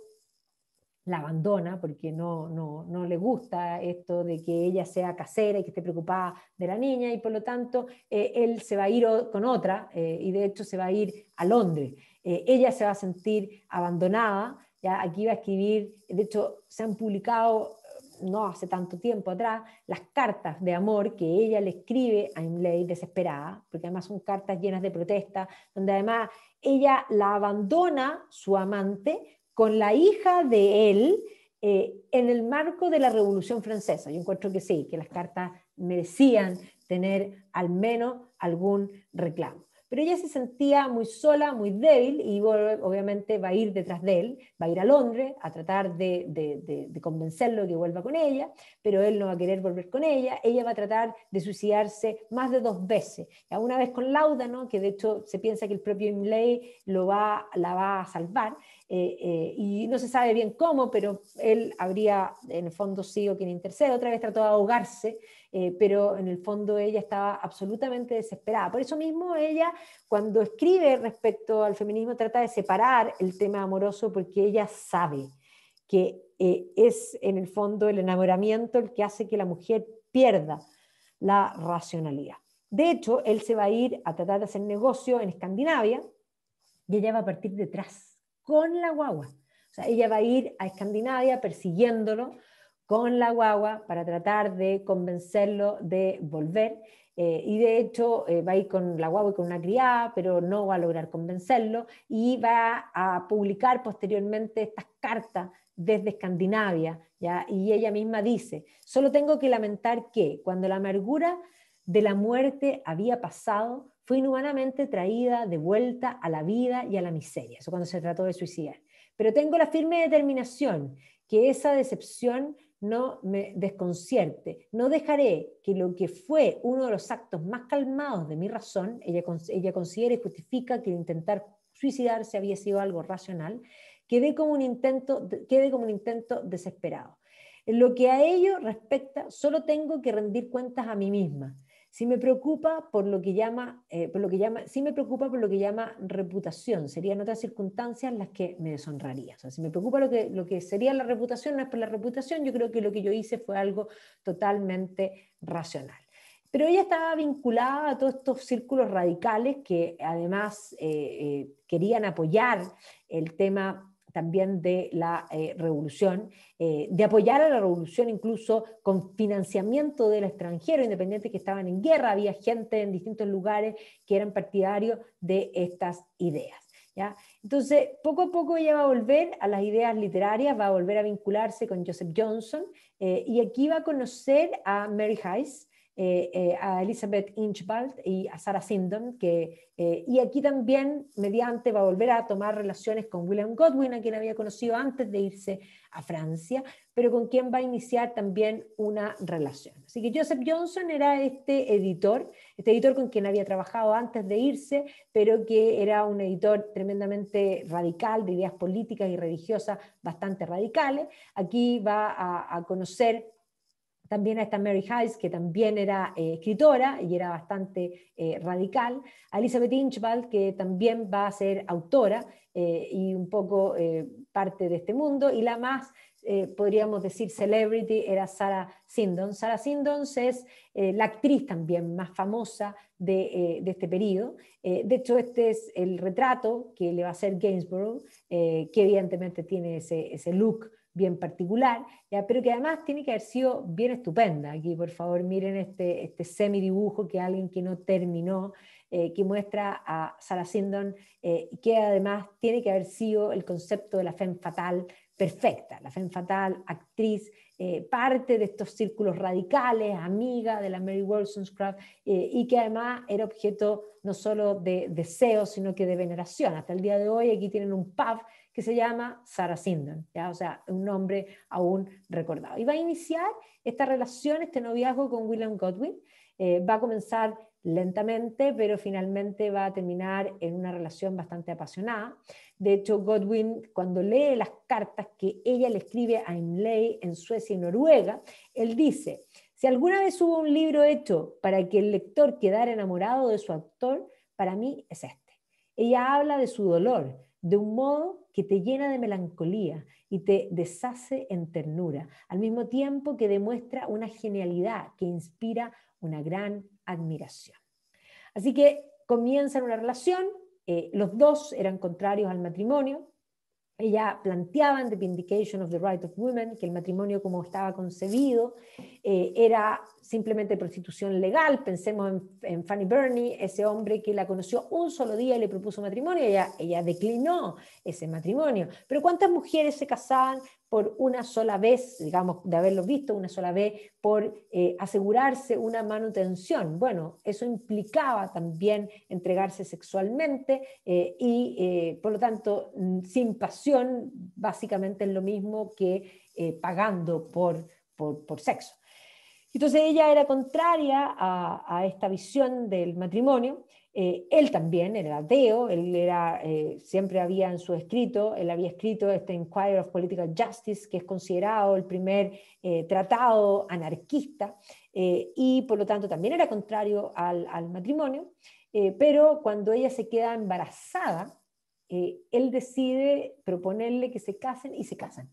la abandona porque no, no, le gusta esto de que ella sea casera y que esté preocupada de la niña y por lo tanto eh, él se va a ir con otra eh, y de hecho se va a ir a Londres. Eh, ella se va a sentir abandonada, ya aquí va a escribir, de hecho se han publicado no hace tanto tiempo atrás, las cartas de amor que ella le escribe a Imlay desesperada, porque además son cartas llenas de protesta, donde además ella la abandona, su amante, con la hija de él eh, en el marco de la Revolución Francesa. Yo encuentro que sí, que las cartas merecían tener al menos algún reclamo pero ella se sentía muy sola, muy débil, y obviamente va a ir detrás de él, va a ir a Londres a tratar de, convencerlo de, convencerlo que vuelva con ella, pero él no va a querer volver con ella, ella va a tratar de suicidarse más de dos veces, una vez con Lauda, que de hecho se piensa que el propio Imlay lo va, la va a salvar, eh, eh, y no se sabe bien cómo, pero él habría en el fondo sido quien intercede, otra vez trató de ahogarse, eh, pero en el fondo ella estaba absolutamente desesperada. Por eso mismo ella, cuando escribe respecto al feminismo, trata de separar el tema amoroso porque ella sabe que eh, es en el fondo el enamoramiento el que hace que la mujer pierda la racionalidad. De hecho, él se va a ir a tratar de hacer negocio en Escandinavia y ella va a partir detrás con la guagua. O sea, ella va a ir a Escandinavia persiguiéndolo con la guagua para tratar de convencerlo de volver. Eh, y de hecho eh, va a ir con la guagua y con una criada, pero no va a lograr convencerlo y va a publicar posteriormente estas cartas desde Escandinavia. ¿ya? Y ella misma dice, solo tengo que lamentar que cuando la amargura de la muerte había pasado, fue inhumanamente traída de vuelta a la vida y a la miseria. Eso cuando se trató de suicidar. Pero tengo la firme determinación que esa decepción no me desconcierte. No dejaré que lo que fue uno de los actos más calmados de mi razón, ella, ella considera y justifica que intentar suicidarse había sido algo racional, quede como un intento, quede como un intento desesperado. En lo que a ello respecta, solo tengo que rendir cuentas a mí misma si me preocupa por lo que llama, eh, por lo que llama, me preocupa por lo que llama reputación. Serían otras circunstancias las que me deshonraría. O si me preocupa lo que, lo que sería la reputación, no es por la reputación, yo creo que lo que yo hice fue algo totalmente racional. Pero ella estaba vinculada a todos estos círculos radicales que además eh, eh, querían apoyar el tema también de la eh, revolución, eh, de apoyar a la revolución incluso con financiamiento del extranjero, independiente que estaban en guerra, había gente en distintos lugares que eran partidarios de estas ideas. ¿ya? Entonces, poco a poco ella va a volver a las ideas literarias, va a volver a vincularse con Joseph Johnson eh, y aquí va a conocer a Mary Heiss, eh, eh, a Elizabeth Inchbald y a Sarah Sindon, que, eh, y aquí también mediante va a volver a tomar relaciones con William Godwin, a quien había conocido antes de irse a Francia, pero con quien va a iniciar también una relación. Así que Joseph Johnson era este editor, este editor con quien había trabajado antes de irse, pero que era un editor tremendamente radical, de ideas políticas y religiosas bastante radicales. Aquí va a, a conocer también está Mary Hayes, que también era eh, escritora y era bastante eh, radical. Elizabeth Inchbald, que también va a ser autora eh, y un poco parte de este mundo. Y la más podríamos decir celebrity era Sarah Sindon. Sarah Sindon es la actriz también más famosa de, este periodo. de hecho, este es el retrato que le va a hacer Gainsborough, que evidentemente tiene ese look bien particular, pero que además tiene que haber sido bien estupenda. Aquí, por favor, miren este, este semidibujo que alguien que no terminó, eh, que muestra a Sarah Sindon, eh, que además tiene que haber sido el concepto de la femme fatal perfecta, la femme fatal, actriz, eh, parte de estos círculos radicales, amiga de la Mary Wollstonecraft, y que además era objeto no solo de deseo, sino que de veneración. Hasta el día de hoy aquí tienen un pub que se llama Sarah Sindon, ¿ya? o sea, un nombre aún recordado. Y va a iniciar esta relación, este noviazgo con William Godwin. Eh, va a comenzar lentamente, pero finalmente va a terminar en una relación bastante apasionada. De hecho, Godwin, cuando lee las cartas que ella le escribe a Imlay en Suecia y Noruega, él dice, si alguna vez hubo un libro hecho para que el lector quedara enamorado de su autor, para mí es este. Ella habla de su dolor, de un modo que te llena de melancolía y te deshace en ternura, al mismo tiempo que demuestra una genialidad que inspira una gran admiración. Así que comienzan una relación, eh, los dos eran contrarios al matrimonio, ella planteaba en The Vindication of the Right of Women que el matrimonio como estaba concebido eh, era simplemente prostitución legal. Pensemos en, Fanny Burney, ese hombre que la conoció un solo día y le propuso matrimonio, ella, ella declinó ese matrimonio. Pero ¿cuántas mujeres se casaban por una sola vez, digamos, de haberlo visto una sola vez, por eh, asegurarse una manutención. Bueno, eso implicaba también entregarse sexualmente eh, y, eh, por lo tanto, sin pasión, básicamente es lo mismo que pagando por, sexo. Entonces ella era contraria a esta visión del matrimonio eh, él también era ateo, él era, eh, siempre había en su escrito, él había escrito este Inquiry of Political Justice, que es considerado el primer eh, tratado anarquista, y por lo tanto también era contrario al, matrimonio, pero cuando ella se queda embarazada, él decide proponerle que se casen y se casan.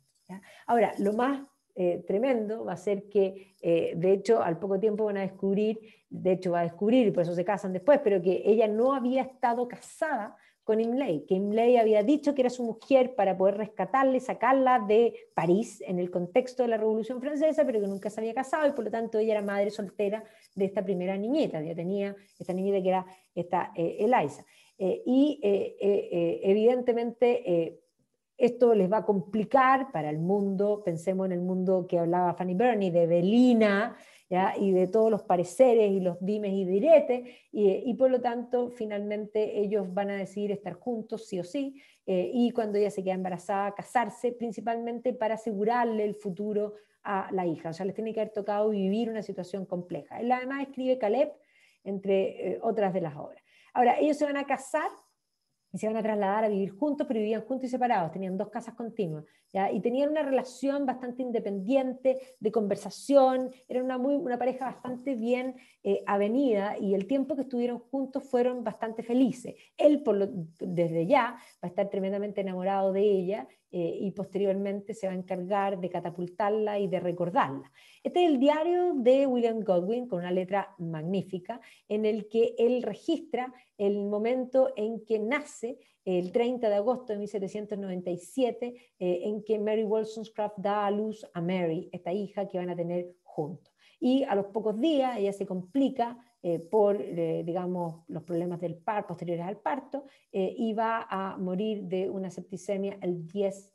Ahora, lo más eh, tremendo va a ser que, eh, de hecho, al poco tiempo van a descubrir, de hecho va a descubrir, y por eso se casan después, pero que ella no había estado casada con Imlay, que Imlay había dicho que era su mujer para poder rescatarle sacarla de París en el contexto de la Revolución Francesa, pero que nunca se había casado y por lo tanto ella era madre soltera de esta primera niñeta, ya tenía esta niñita que era esta eh, Eliza. y evidentemente esto les va a complicar para el mundo, pensemos en el mundo que hablaba Fanny Burney, de Belina, y de todos los pareceres y los dimes y diretes, y, por lo tanto, finalmente ellos van a decidir estar juntos, sí o sí, eh, y cuando ella se queda embarazada, casarse, principalmente para asegurarle el futuro a la hija. O sea, les tiene que haber tocado vivir una situación compleja. Él además escribe Caleb, entre eh, otras de las obras. Ahora, ellos se van a casar y se iban a trasladar a vivir juntos, pero vivían juntos y separados, tenían dos casas continuas. Y tenían una relación bastante independiente, de conversación, era una, pareja bastante bien eh, avenida y el tiempo que estuvieron juntos fueron bastante felices. Él, desde ya, va a estar tremendamente enamorado de ella eh, y posteriormente se va a encargar de catapultarla y de recordarla. Este es el diario de William Godwin con una letra magnífica en el que él registra el momento en que nace el 30 de agosto de 1797, eh, en que Mary Wollstonecraft da a luz a Mary, esta hija que van a tener juntos. Y a los pocos días ella se complica eh, por, eh, digamos, los problemas del par, posteriores al parto, y va a morir de una septicemia el 10,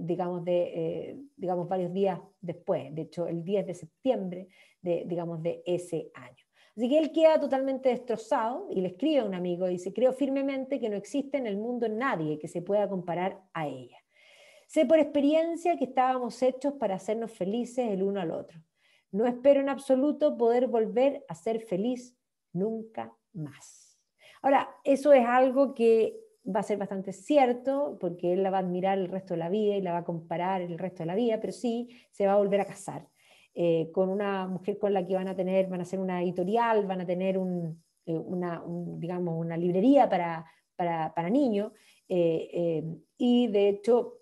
digamos, de, varios días después, de hecho, el 10 de septiembre de ese año. Así que él queda totalmente destrozado y le escribe a un amigo, y dice, creo firmemente que no existe en el mundo nadie que se pueda comparar a ella. Sé por experiencia que estábamos hechos para hacernos felices el uno al otro. No espero en absoluto poder volver a ser feliz nunca más. Ahora, eso es algo que va a ser bastante cierto, porque él la va a admirar el resto de la vida y la va a comparar el resto de la vida, pero sí se va a volver a casar eh, con una mujer con la que van a tener, van a hacer una editorial, van a tener eh, una, digamos, una librería para, para, para niños. Eh, y de hecho,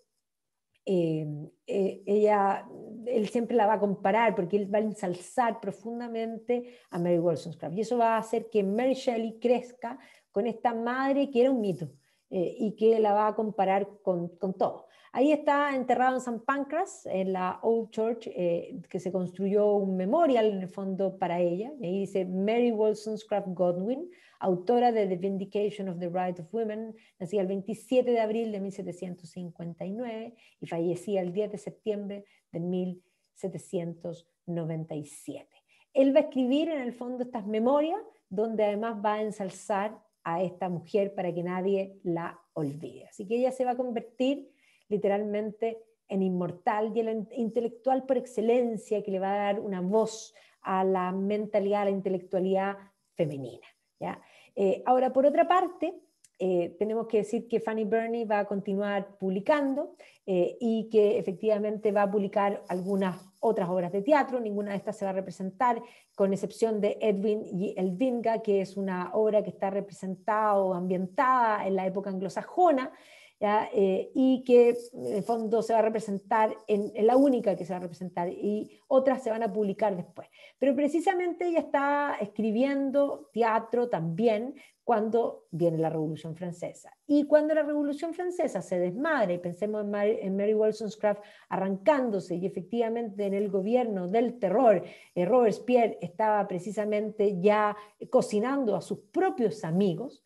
ella, él siempre la va a comparar porque él va a ensalzar profundamente a Mary Wollstonecraft y eso va a hacer que Mary Shelley crezca con esta madre que era un mito y que la va a comparar con, con todo. Ahí está enterrado en San Pancras, en la Old Church, eh, que se construyó un memorial en el fondo para ella. Y ahí dice Mary Wollstonecraft Godwin, autora de The Vindication of the Right of Women, nacida el 27 de abril de 1759 y fallecía el 10 de septiembre de 1797. Él va a escribir en el fondo estas memorias, donde además va a ensalzar a esta mujer para que nadie la olvide. Así que ella se va a convertir literalmente en inmortal y el intelectual por excelencia que le va a dar una voz a la mentalidad, a la intelectualidad femenina. ¿ya? Eh, ahora, por otra parte, eh, tenemos que decir que Fanny Burney va a continuar publicando eh, y que efectivamente va a publicar algunas otras obras de teatro, ninguna de estas se va a representar, con excepción de Edwin y el que es una obra que está representada o ambientada en la época anglosajona, eh, y que en fondo se va a representar en, la única que se va a representar y otras se van a publicar después. Pero precisamente ella está escribiendo teatro también cuando viene la Revolución Francesa. Y cuando la Revolución Francesa se desmadre, pensemos en Mary, Wollstonecraft arrancándose y efectivamente en el gobierno del terror, eh, Robespierre estaba precisamente ya cocinando a sus propios amigos,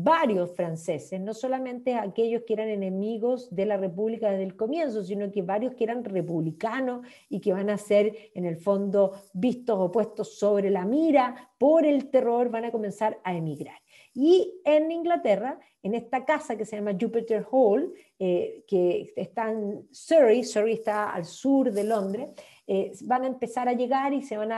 varios franceses, no solamente aquellos que eran enemigos de la República desde el comienzo, sino que varios que eran republicanos y que van a ser, en el fondo, vistos o puestos sobre la mira por el terror, van a comenzar a emigrar. Y en Inglaterra, en esta casa que se llama Jupiter Hall, eh, que está en Surrey, Surrey está al sur de Londres, eh, van a empezar a llegar y se van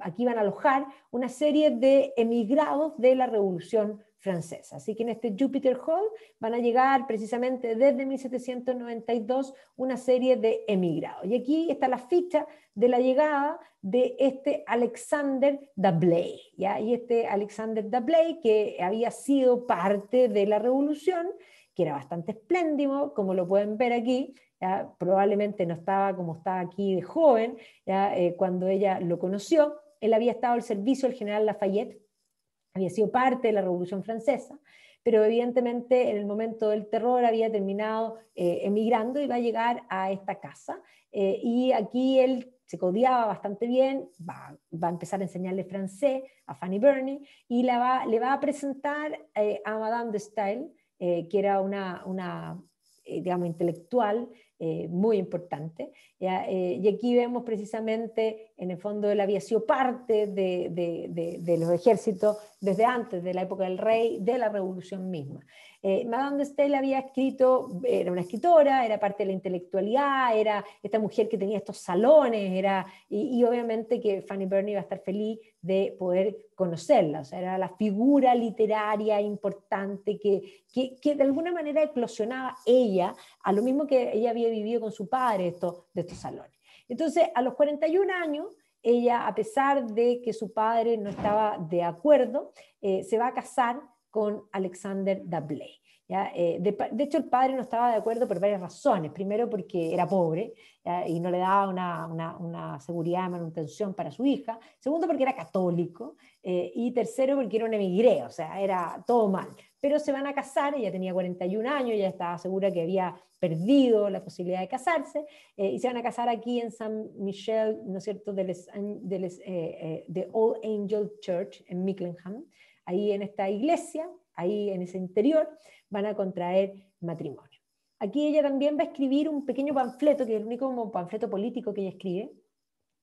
aquí van a alojar una serie de emigrados de la Revolución francesa. Así que en este Jupiter Hall van a llegar precisamente desde 1792 una serie de emigrados. Y aquí está la ficha de la llegada de este Alexander Dabley, ¿ya? Y este Alexander Dabley que había sido parte de la revolución, que era bastante espléndido, como lo pueden ver aquí, probablemente no estaba como estaba aquí de joven, eh, cuando ella lo conoció, él había estado al servicio del general Lafayette había sido parte de la Revolución Francesa, pero evidentemente en el momento del terror había terminado eh, emigrando y va a llegar a esta casa. Eh, y aquí él se codiaba bastante bien, va, a empezar a enseñarle francés a Fanny Burney y le va a presentar eh, a Madame de Stael, que era una, una digamos, intelectual eh, muy importante. Eh, y aquí vemos precisamente, en el fondo, él había sido parte de, los ejércitos desde antes, de la época del rey, de la revolución misma. Eh, Madame de Stael había escrito, era una escritora, era parte de la intelectualidad, era esta mujer que tenía estos salones, era, y, y obviamente que Fanny Burney iba a estar feliz de poder conocerla. O sea, era la figura literaria importante que, de alguna manera eclosionaba ella, a lo mismo que ella había vivido con su padre esto, de estos salones. Entonces, a los 41 años, ella, a pesar de que su padre no estaba de acuerdo, eh, se va a casar con Alexander Dabley. Eh, de, hecho, el padre no estaba de acuerdo por varias razones. Primero, porque era pobre y no le daba una, una, seguridad de manutención para su hija. Segundo, porque era católico. Eh, y tercero, porque era un emigré, o sea, era todo mal. Pero se van a casar, ella tenía 41 años, ya estaba segura que había perdido la posibilidad de casarse, eh, y se van a casar aquí en San Michel, ¿no es cierto?, de, les, All Angel Church en mickleham ahí en esta iglesia, ahí en ese interior van a contraer matrimonio. Aquí ella también va a escribir un pequeño panfleto, que es el único panfleto político que ella escribe,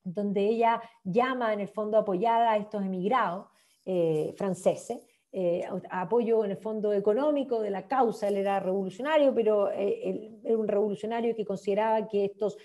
donde ella llama en el fondo apoyada a estos emigrados eh, franceses, eh, apoyo en el fondo económico de la causa, él era revolucionario, pero eh, era un revolucionario que consideraba que estos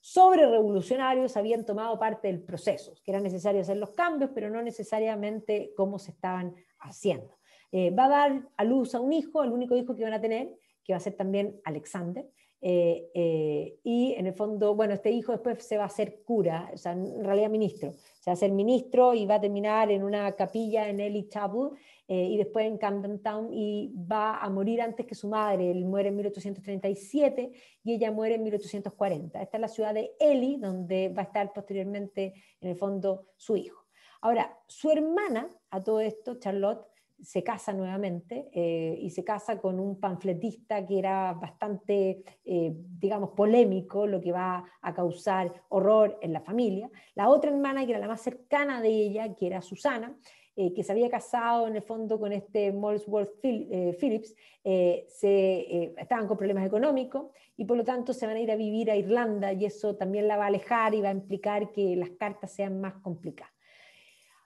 sobre revolucionarios habían tomado parte del proceso, que era necesario hacer los cambios, pero no necesariamente cómo se estaban haciendo. Eh, va a dar a luz a un hijo, al único hijo que van a tener, que va a ser también Alexander. Eh, eh, y en el fondo, bueno, este hijo después se va a hacer cura, o sea, en realidad ministro, se va a ser ministro y va a terminar en una capilla en Ellie Chapel y después en Camden Town y va a morir antes que su madre, él muere en 1837 y ella muere en 1840. Esta es la ciudad de Eli, donde va a estar posteriormente, en el fondo, su hijo. Ahora, su hermana, a todo esto, Charlotte, se casa nuevamente eh, y se casa con un panfletista que era bastante, eh, digamos, polémico, lo que va a causar horror en la familia. La otra hermana, que era la más cercana de ella, que era Susana, eh, que se había casado en el fondo con este Molesworth Phillips, se, estaban con problemas económicos y por lo tanto se van a ir a vivir a Irlanda y eso también la va a alejar y va a implicar que las cartas sean más complicadas.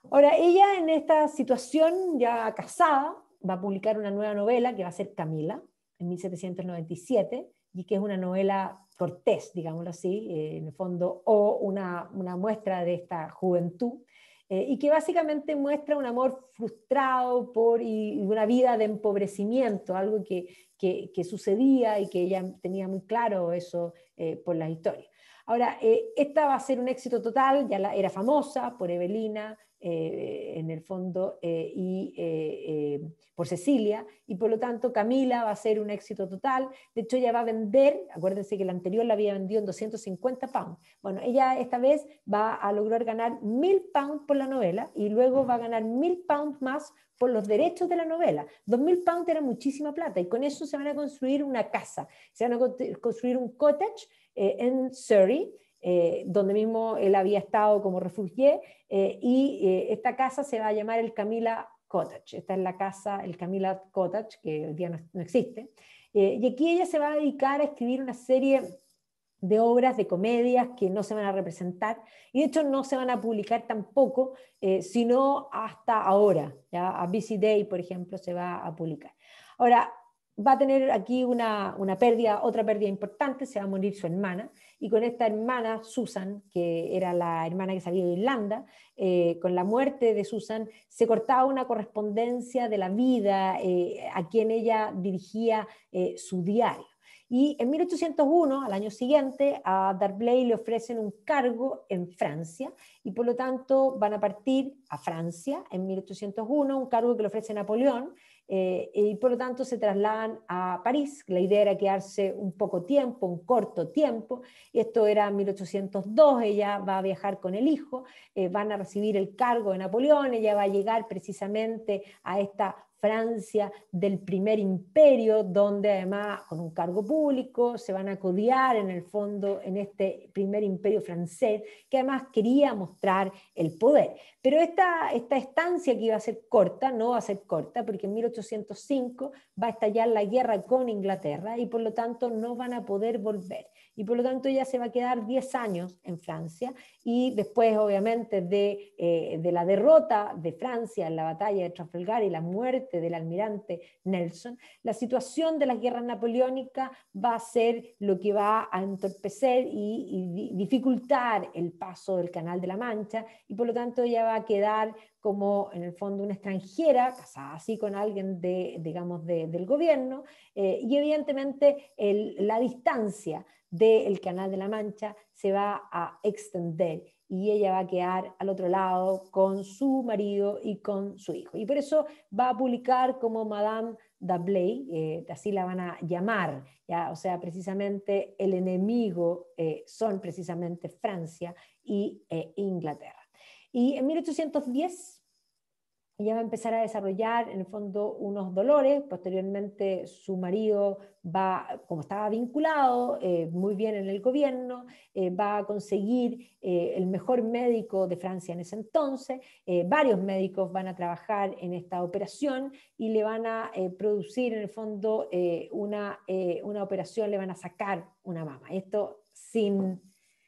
Ahora, ella en esta situación ya casada va a publicar una nueva novela que va a ser Camila, en 1797, y que es una novela cortés, digámoslo así, eh, en el fondo, o una, una muestra de esta juventud, eh, y que básicamente muestra un amor frustrado por y, una vida de empobrecimiento, algo que, que, sucedía y que ella tenía muy claro eso eh, por la historia. Ahora, esta va a ser un éxito total, ya era famosa por Evelina, eh, en el fondo, eh, y, eh, por Cecilia, y por lo tanto Camila va a ser un éxito total. De hecho, ella va a vender, acuérdense que la anterior la había vendido en 250 pounds. Bueno, ella esta vez va a lograr ganar 1000 pounds por la novela y luego va a ganar 1000 pounds más por los derechos de la novela. 2.000 pounds era muchísima plata y con eso se van a construir una casa, se van a construir un cottage en Surrey eh, donde mismo él había estado como refugié, eh, y eh, esta casa se va a llamar el Camila Cottage. Esta es la casa, el Camila Cottage, que hoy día no, existe. y aquí ella se va a dedicar a escribir una serie de obras, de comedias que no se van a representar y de hecho no se van a publicar tampoco, sino hasta ahora. A Busy Day, por ejemplo, se va a publicar. Ahora, va a tener aquí una, una pérdida, otra pérdida importante, se va a morir su hermana y con esta hermana Susan, que era la hermana que salía de Irlanda, eh, con la muerte de Susan se cortaba una correspondencia de la vida eh, a quien ella dirigía eh, su diario. Y en 1801, al año siguiente, a Darblay le ofrecen un cargo en Francia y por lo tanto van a partir a Francia en 1801, un cargo que le ofrece Napoleón eh, y por lo tanto se trasladan a París. La idea era quedarse un poco tiempo, un corto tiempo. Esto era 1802, ella va a viajar con el hijo, eh, van a recibir el cargo de Napoleón, ella va a llegar precisamente a esta Francia del primer imperio, donde además con un cargo público se van a codiar en el fondo en este primer imperio francés, que además quería mostrar el poder. Pero esta, esta estancia que iba a ser corta, no va a ser corta, porque en 1805 va a estallar la guerra con Inglaterra y por lo tanto no van a poder volver y por lo tanto ella se va a quedar 10 años en Francia y después obviamente de, eh, de, la derrota de Francia en la batalla de Trafalgar y la muerte del almirante Nelson, la situación de las guerras napoleónicas va a ser lo que va a entorpecer y, dificultar el paso del Canal de la Mancha y por lo tanto ella va a quedar como en el fondo una extranjera, casada así con alguien de, digamos, de, del gobierno, eh, y evidentemente la distancia del Canal de la Mancha se va a extender y ella va a quedar al otro lado con su marido y con su hijo. Y por eso va a publicar como Madame Dabley, eh, así la van a llamar, ¿ya? o sea, precisamente el enemigo eh, son precisamente Francia y eh, Inglaterra. Y en 1810 ella va a empezar a desarrollar en el fondo unos dolores, posteriormente su marido va, como estaba vinculado eh, muy bien en el gobierno, eh, va a conseguir eh, el mejor médico de Francia en ese entonces, varios médicos van a trabajar en esta operación y le van a producir en el fondo una, una operación, le van a sacar una mama, esto sin,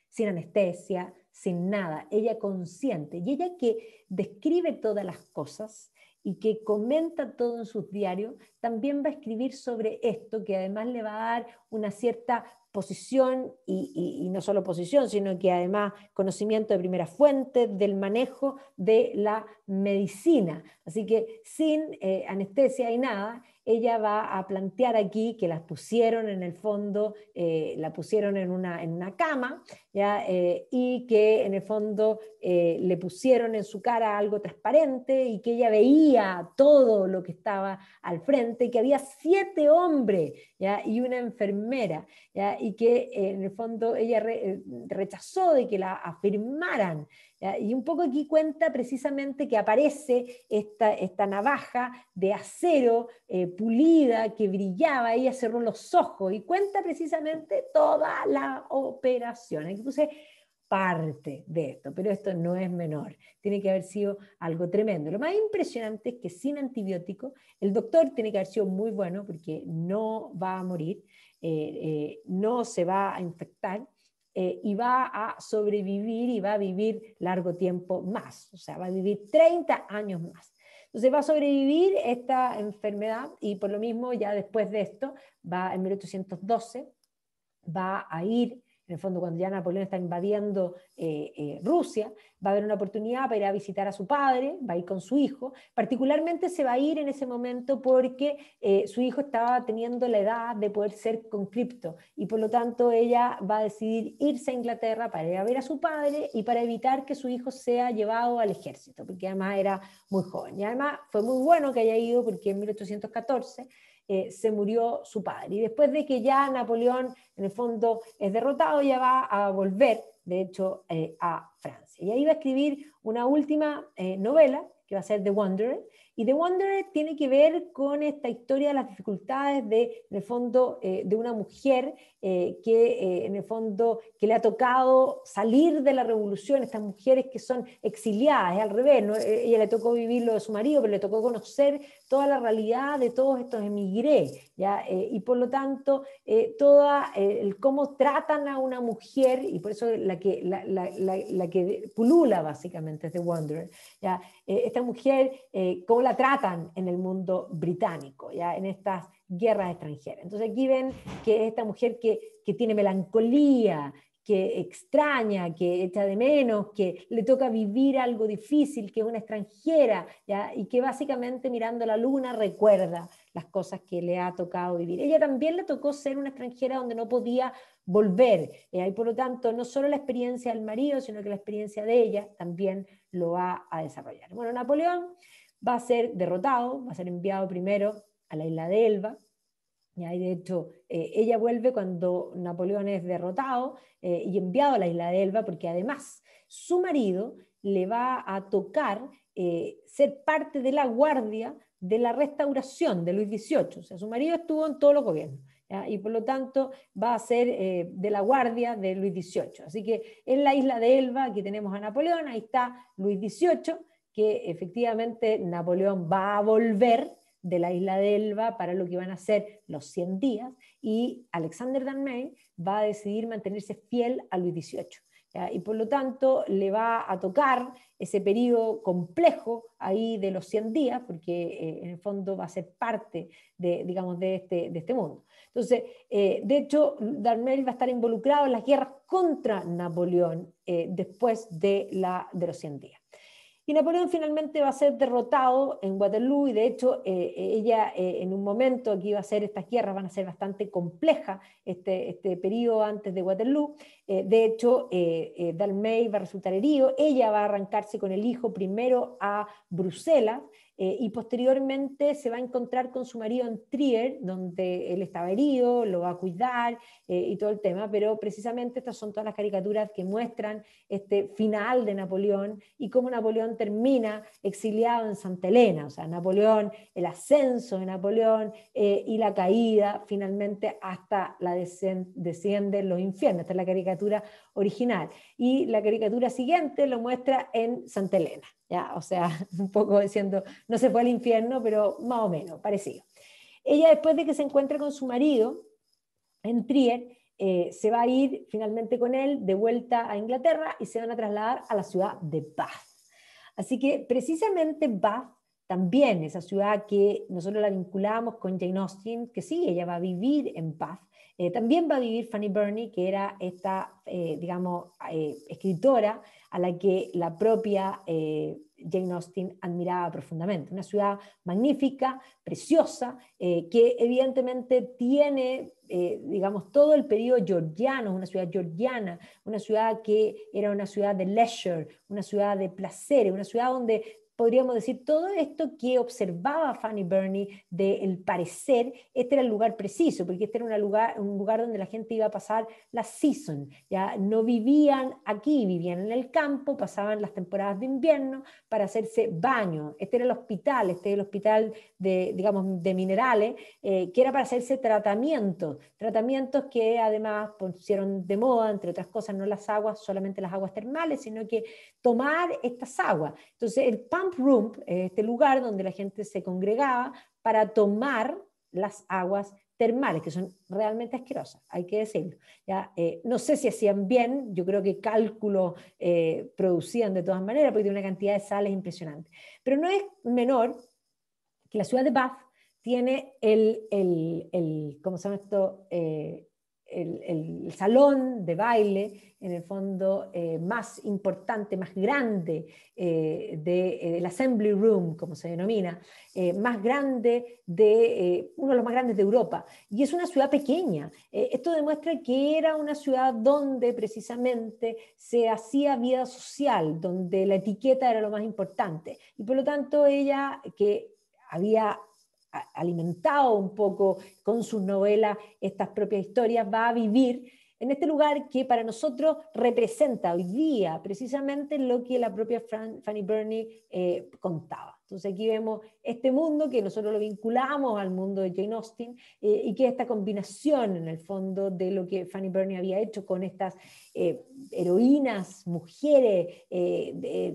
sin anestesia, sin nada, ella consciente, y ella que describe todas las cosas y que comenta todo en sus diarios, también va a escribir sobre esto, que además le va a dar una cierta posición, y, no solo posición, sino que además conocimiento de primera fuente del manejo de la medicina. Así que sin eh, anestesia y nada, ella va a plantear aquí que las pusieron en el fondo, eh, la pusieron en una, en una cama, ¿ya? Eh, y que en el fondo eh, le pusieron en su cara algo transparente y que ella veía todo lo que estaba al frente, y que había siete hombres ¿ya? y una enfermera, ¿ya? y que en el fondo ella rechazó de que la afirmaran. Y un poco aquí cuenta precisamente que aparece esta, navaja de acero eh, pulida que brillaba, ella cerró los ojos y cuenta precisamente toda la operación. Aquí puse parte de esto, pero esto no es menor, tiene que haber sido algo tremendo. Lo más impresionante es que sin antibiótico, el doctor tiene que haber sido muy bueno porque no va a morir, eh, eh, no se va a infectar eh, y va a sobrevivir y va a vivir largo tiempo más, o sea, va a vivir 30 años más. Entonces va a sobrevivir esta enfermedad y por lo mismo ya después de esto, va en 1812, va a ir en el fondo cuando ya Napoleón está invadiendo eh, eh, Rusia, va a haber una oportunidad para ir a visitar a su padre, va a ir con su hijo, particularmente se va a ir en ese momento porque eh, su hijo estaba teniendo la edad de poder ser conscripto y por lo tanto ella va a decidir irse a Inglaterra para ir a ver a su padre y para evitar que su hijo sea llevado al ejército, porque además era muy joven. Y además fue muy bueno que haya ido porque en 1814 eh, se murió su padre. Y después de que ya Napoleón, en el fondo, es derrotado, ya va a volver, de hecho, eh, a Francia. Y ahí va a escribir una última eh, novela, que va a ser The Wanderer, y The Wanderer tiene que ver con esta historia de las dificultades de, de fondo, eh, de una mujer eh, que, eh, en el fondo, que le ha tocado salir de la revolución, estas mujeres que son exiliadas, es al revés, ella le tocó vivir lo de su marido, pero le tocó conocer toda la realidad de todos estos emigrés, ¿ya? y por lo tanto, todo el cómo tratan a una mujer, y por eso la que, la, la, la, que pulula básicamente es The Wanderer, ¿ya? esta mujer, cómo la tratan en el mundo británico, ya en estas guerras extranjeras. Entonces aquí ven que esta mujer que, tiene melancolía, que extraña, que echa de menos, que le toca vivir algo difícil, que es una extranjera, y que básicamente mirando la luna recuerda las cosas que le ha tocado vivir. Ella también le tocó ser una extranjera donde no podía volver, y por lo tanto no solo la experiencia del marido, sino que la experiencia de ella también lo va a desarrollar. Bueno, Napoleón va a ser derrotado, va a ser enviado primero a la isla de Elba. Y ahí, de hecho, eh, ella vuelve cuando Napoleón es derrotado eh, y enviado a la isla de Elba, porque además su marido le va a tocar eh, ser parte de la guardia de la restauración de Luis XVIII. O sea, su marido estuvo en todos los gobiernos. y por lo tanto va a ser de la guardia de Luis XVIII. Así que en la isla de Elba, aquí tenemos a Napoleón, ahí está Luis XVIII, que efectivamente Napoleón va a volver de la isla de Elba para lo que van a ser los 100 días y Alexander Dalmain va a decidir mantenerse fiel a Luis XVIII. Y por lo tanto le va a tocar ese periodo complejo ahí de los 100 días, porque eh, en el fondo va a ser parte de, digamos, de, este, de este mundo. Entonces, eh, de hecho, Darmel va a estar involucrado en las guerras contra Napoleón eh, después de, la, de los 100 días. Y Napoleón finalmente va a ser derrotado en Waterloo y de hecho eh, eh, ella eh, en un momento aquí va a ser, estas guerras van a ser bastante complejas, este, este periodo antes de Waterloo. de hecho, Dalmey va a resultar herido, ella va a arrancarse con el hijo primero a Bruselas eh, y posteriormente se va a encontrar con su marido en Trier, donde él estaba herido, lo va a cuidar eh, y todo el tema, pero precisamente estas son todas las caricaturas que muestran este final de Napoleón y cómo Napoleón termina exiliado en Santa Elena, o sea, Napoleón, el ascenso de Napoleón eh, y la caída finalmente hasta la desciende los infiernos, esta es la caricatura original. Y la caricatura siguiente lo muestra en Santa Elena o sea, *laughs* un poco diciendo, no se fue al infierno, pero más o menos, parecido. Ella después de que se encuentra con su marido en Trier, eh, se va a ir finalmente con él de vuelta a Inglaterra y se van a trasladar a la ciudad de Bath. Así que precisamente Bath también, esa ciudad que nosotros la vinculamos con Jane Austen, que sí, ella va a vivir en Bath, eh, también va a vivir Fanny Burney, que era esta, eh, digamos, escritora a la que la propia eh, Jane Austen admiraba profundamente. Una ciudad magnífica, preciosa, eh, que evidentemente tiene, eh, digamos, todo el periodo georgiano, una ciudad georgiana, una ciudad que era una ciudad de leisure, una ciudad de placeres, una ciudad donde podríamos decir, todo esto que observaba Fanny Burney del parecer, este era el lugar preciso, porque este era un lugar, un lugar donde la gente iba a pasar la season, ya no vivían aquí, vivían en el campo, pasaban las temporadas de invierno para hacerse baño, este era el hospital, este era el hospital de, digamos, de minerales, eh, que era para hacerse tratamientos, tratamientos que además pusieron de moda, entre otras cosas, no las aguas, solamente las aguas termales, sino que tomar estas aguas. Entonces, el pan Rump, room, este lugar donde la gente se congregaba para tomar las aguas termales, que son realmente asquerosas, hay que decirlo. ¿ya? Eh, no sé si hacían bien, yo creo que cálculo eh, producían de todas maneras, porque tiene una cantidad de sales impresionante. Pero no es menor que la ciudad de Bath tiene el, el, el ¿cómo se llama esto? Eh, el, salón de baile, en el fondo eh, más importante, más grande eh, de, del eh, Assembly Room, como se denomina, más grande de, uno de los más grandes de Europa. Y es una ciudad pequeña. esto demuestra que era una ciudad donde precisamente se hacía vida social, donde la etiqueta era lo más importante. Y por lo tanto ella, que había alimentado un poco con sus novelas estas propias historias, va a vivir en este lugar que para nosotros representa hoy día precisamente lo que la propia Fanny Burney eh, contaba. Entonces aquí vemos este mundo que nosotros lo vinculamos al mundo de Jane Austen eh, y que esta combinación en el fondo de lo que Fanny Burney había hecho con estas eh, heroínas, mujeres,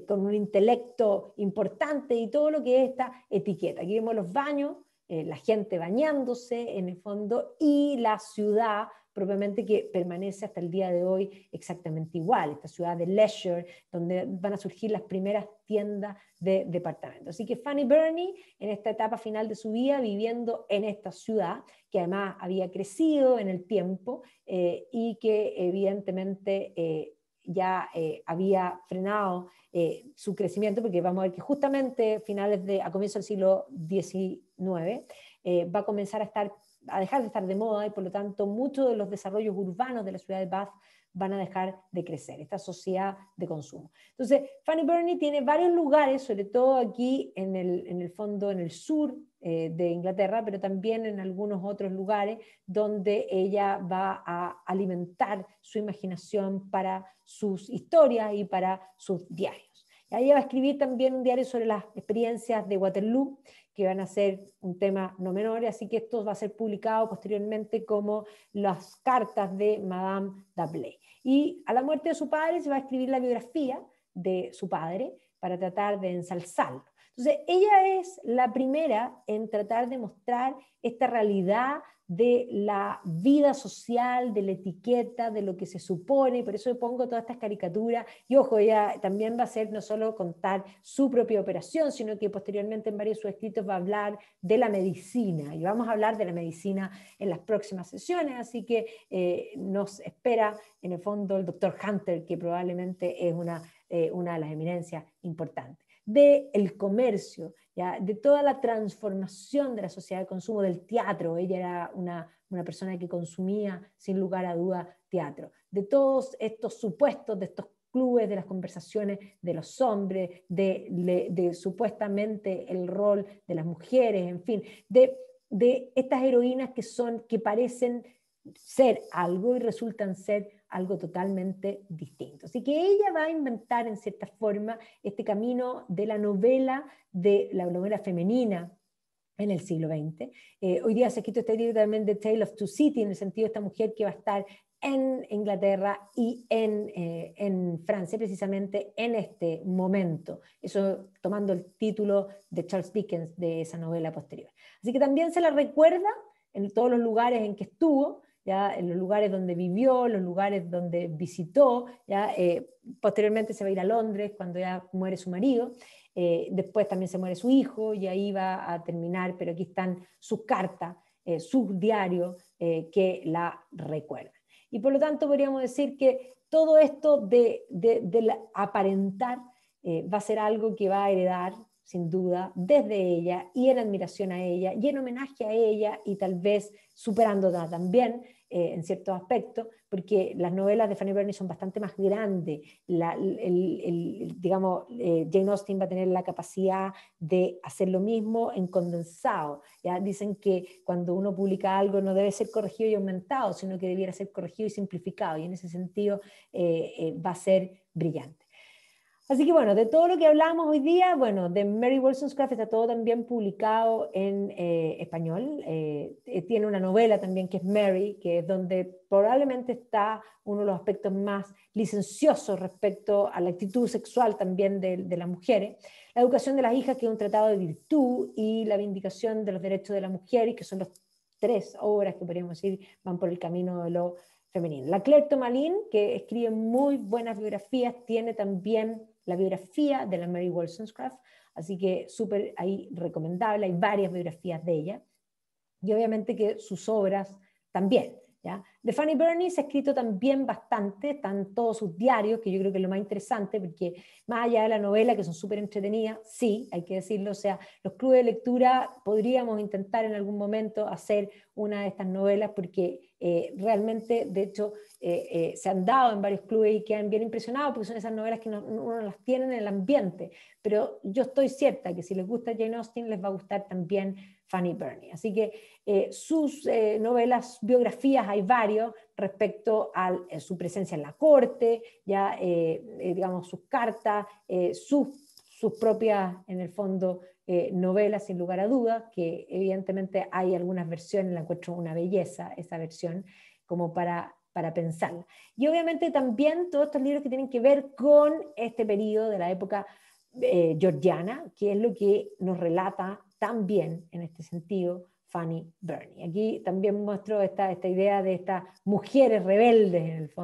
con un intelecto importante y todo lo que es esta etiqueta. Aquí vemos los baños eh, la gente bañándose en el fondo y la ciudad propiamente que permanece hasta el día de hoy exactamente igual, esta ciudad de leisure, donde van a surgir las primeras tiendas de departamentos. Así que Fanny Burney, en esta etapa final de su vida, viviendo en esta ciudad, que además había crecido en el tiempo eh, y que evidentemente eh, ya había frenado su crecimiento, porque vamos a ver que justamente finales de, a comienzos del siglo XIX, eh, va a comenzar a, a dejar de estar de moda y por lo tanto muchos de los desarrollos urbanos de la ciudad de Bath van a dejar de crecer, esta sociedad de consumo. Entonces, Fanny Burney tiene varios lugares, sobre todo aquí en el, fondo, en el sur eh, de Inglaterra, pero también en algunos otros lugares donde ella va a alimentar su imaginación para sus historias y para sus diarios. ella va a escribir también un diario sobre las experiencias de Waterloo que van a ser un tema no menor, así que esto va a ser publicado posteriormente como las cartas de Madame Dablé. Y a la muerte de su padre se va a escribir la biografía de su padre para tratar de ensalzarlo. Entonces, ella es la primera en tratar de mostrar esta realidad de la vida social, de la etiqueta, de lo que se supone, y por eso pongo todas estas caricaturas. Y ojo, ella también va a ser no solo contar su propia operación, sino que posteriormente en varios de sus escritos va a hablar de la medicina, y vamos a hablar de la medicina en las próximas sesiones, así que eh, nos espera en el fondo el doctor Hunter, que probablemente es una, eh, una de las eminencias importantes el comercio, de toda la transformación de la sociedad de consumo del teatro. Ella era una, persona que consumía, sin lugar a duda, teatro. De todos estos supuestos, de estos clubes, de las conversaciones de los hombres, de, supuestamente el rol de las mujeres, en fin, de, de estas heroínas que son, que parecen ser algo y resultan ser algo totalmente distinto. Así que ella va a inventar en cierta forma este camino de la novela, de la novela femenina en el siglo XX. Eh, hoy día se ha escrito este libro también de Tale of Two Cities, en el sentido de esta mujer que va a estar en Inglaterra y en, eh, en, Francia, precisamente en este momento. Eso tomando el título de Charles Dickens de esa novela posterior. Así que también se la recuerda en todos los lugares en que estuvo, en los lugares donde vivió, los lugares donde visitó, ¿ya? Eh, posteriormente se va a ir a Londres cuando ya muere su marido, eh, después también se muere su hijo y ahí va a terminar, pero aquí están sus cartas, eh, sus diarios que la recuerdan. Y por lo tanto podríamos decir que todo esto de, de, aparentar va a ser algo que va a heredar sin duda, desde ella y en admiración a ella y en homenaje a ella y tal vez superándola también eh, en ciertos aspectos, porque las novelas de Fanny Burney son bastante más grandes. el, digamos, eh, Jane Austen va a tener la capacidad de hacer lo mismo en condensado. ¿ya? Dicen que cuando uno publica algo no debe ser corregido y aumentado, sino que debiera ser corregido y simplificado, y en ese sentido eh, va a ser brillante. Así que bueno, de todo lo que hablábamos hoy día, bueno, de Mary Wollstonecraft está todo también publicado en eh, español. Eh, eh, tiene una novela también que es Mary, que es donde probablemente está uno de los aspectos más licenciosos respecto a la actitud sexual también de, las mujeres. La educación de las hijas, que es un tratado de virtud, y la vindicación de los derechos de las mujeres, que son las tres obras que podríamos decir van por el camino de lo femenino. La Claire Tomalin, que escribe muy buenas biografías, tiene también la biografía de la Mary Wollstonecraft, así que súper ahí recomendable, hay varias biografías de ella, y obviamente que sus obras también. De Fanny Burney se ha escrito también bastante, están todos sus diarios, que yo creo que es lo más interesante, porque más allá de la novela, que son súper entretenidas, sí, hay que decirlo, o sea, los clubes de lectura podríamos intentar en algún momento hacer una de estas novelas, porque eh, realmente, de hecho, eh, eh, se han dado en varios clubes y quedan bien impresionados, porque son esas novelas que no, uno las tiene en el ambiente, pero yo estoy cierta que si les gusta Jane Austen, les va a gustar también Fanny Burney. Así que eh, sus eh, novelas, biografías, hay varios respecto a eh, su presencia en la corte, ya, digamos, sus cartas, sus, sus propias, en el fondo, novelas, sin lugar a dudas, que evidentemente hay algunas versiones, la encuentro una belleza, esa versión, como para, para pensarla. Y obviamente también todos estos libros que tienen que ver con este periodo de la época georgiana, que es lo que nos relata también en este sentido Fanny Bernie. Aquí también muestro esta, esta idea de estas mujeres rebeldes en el fondo.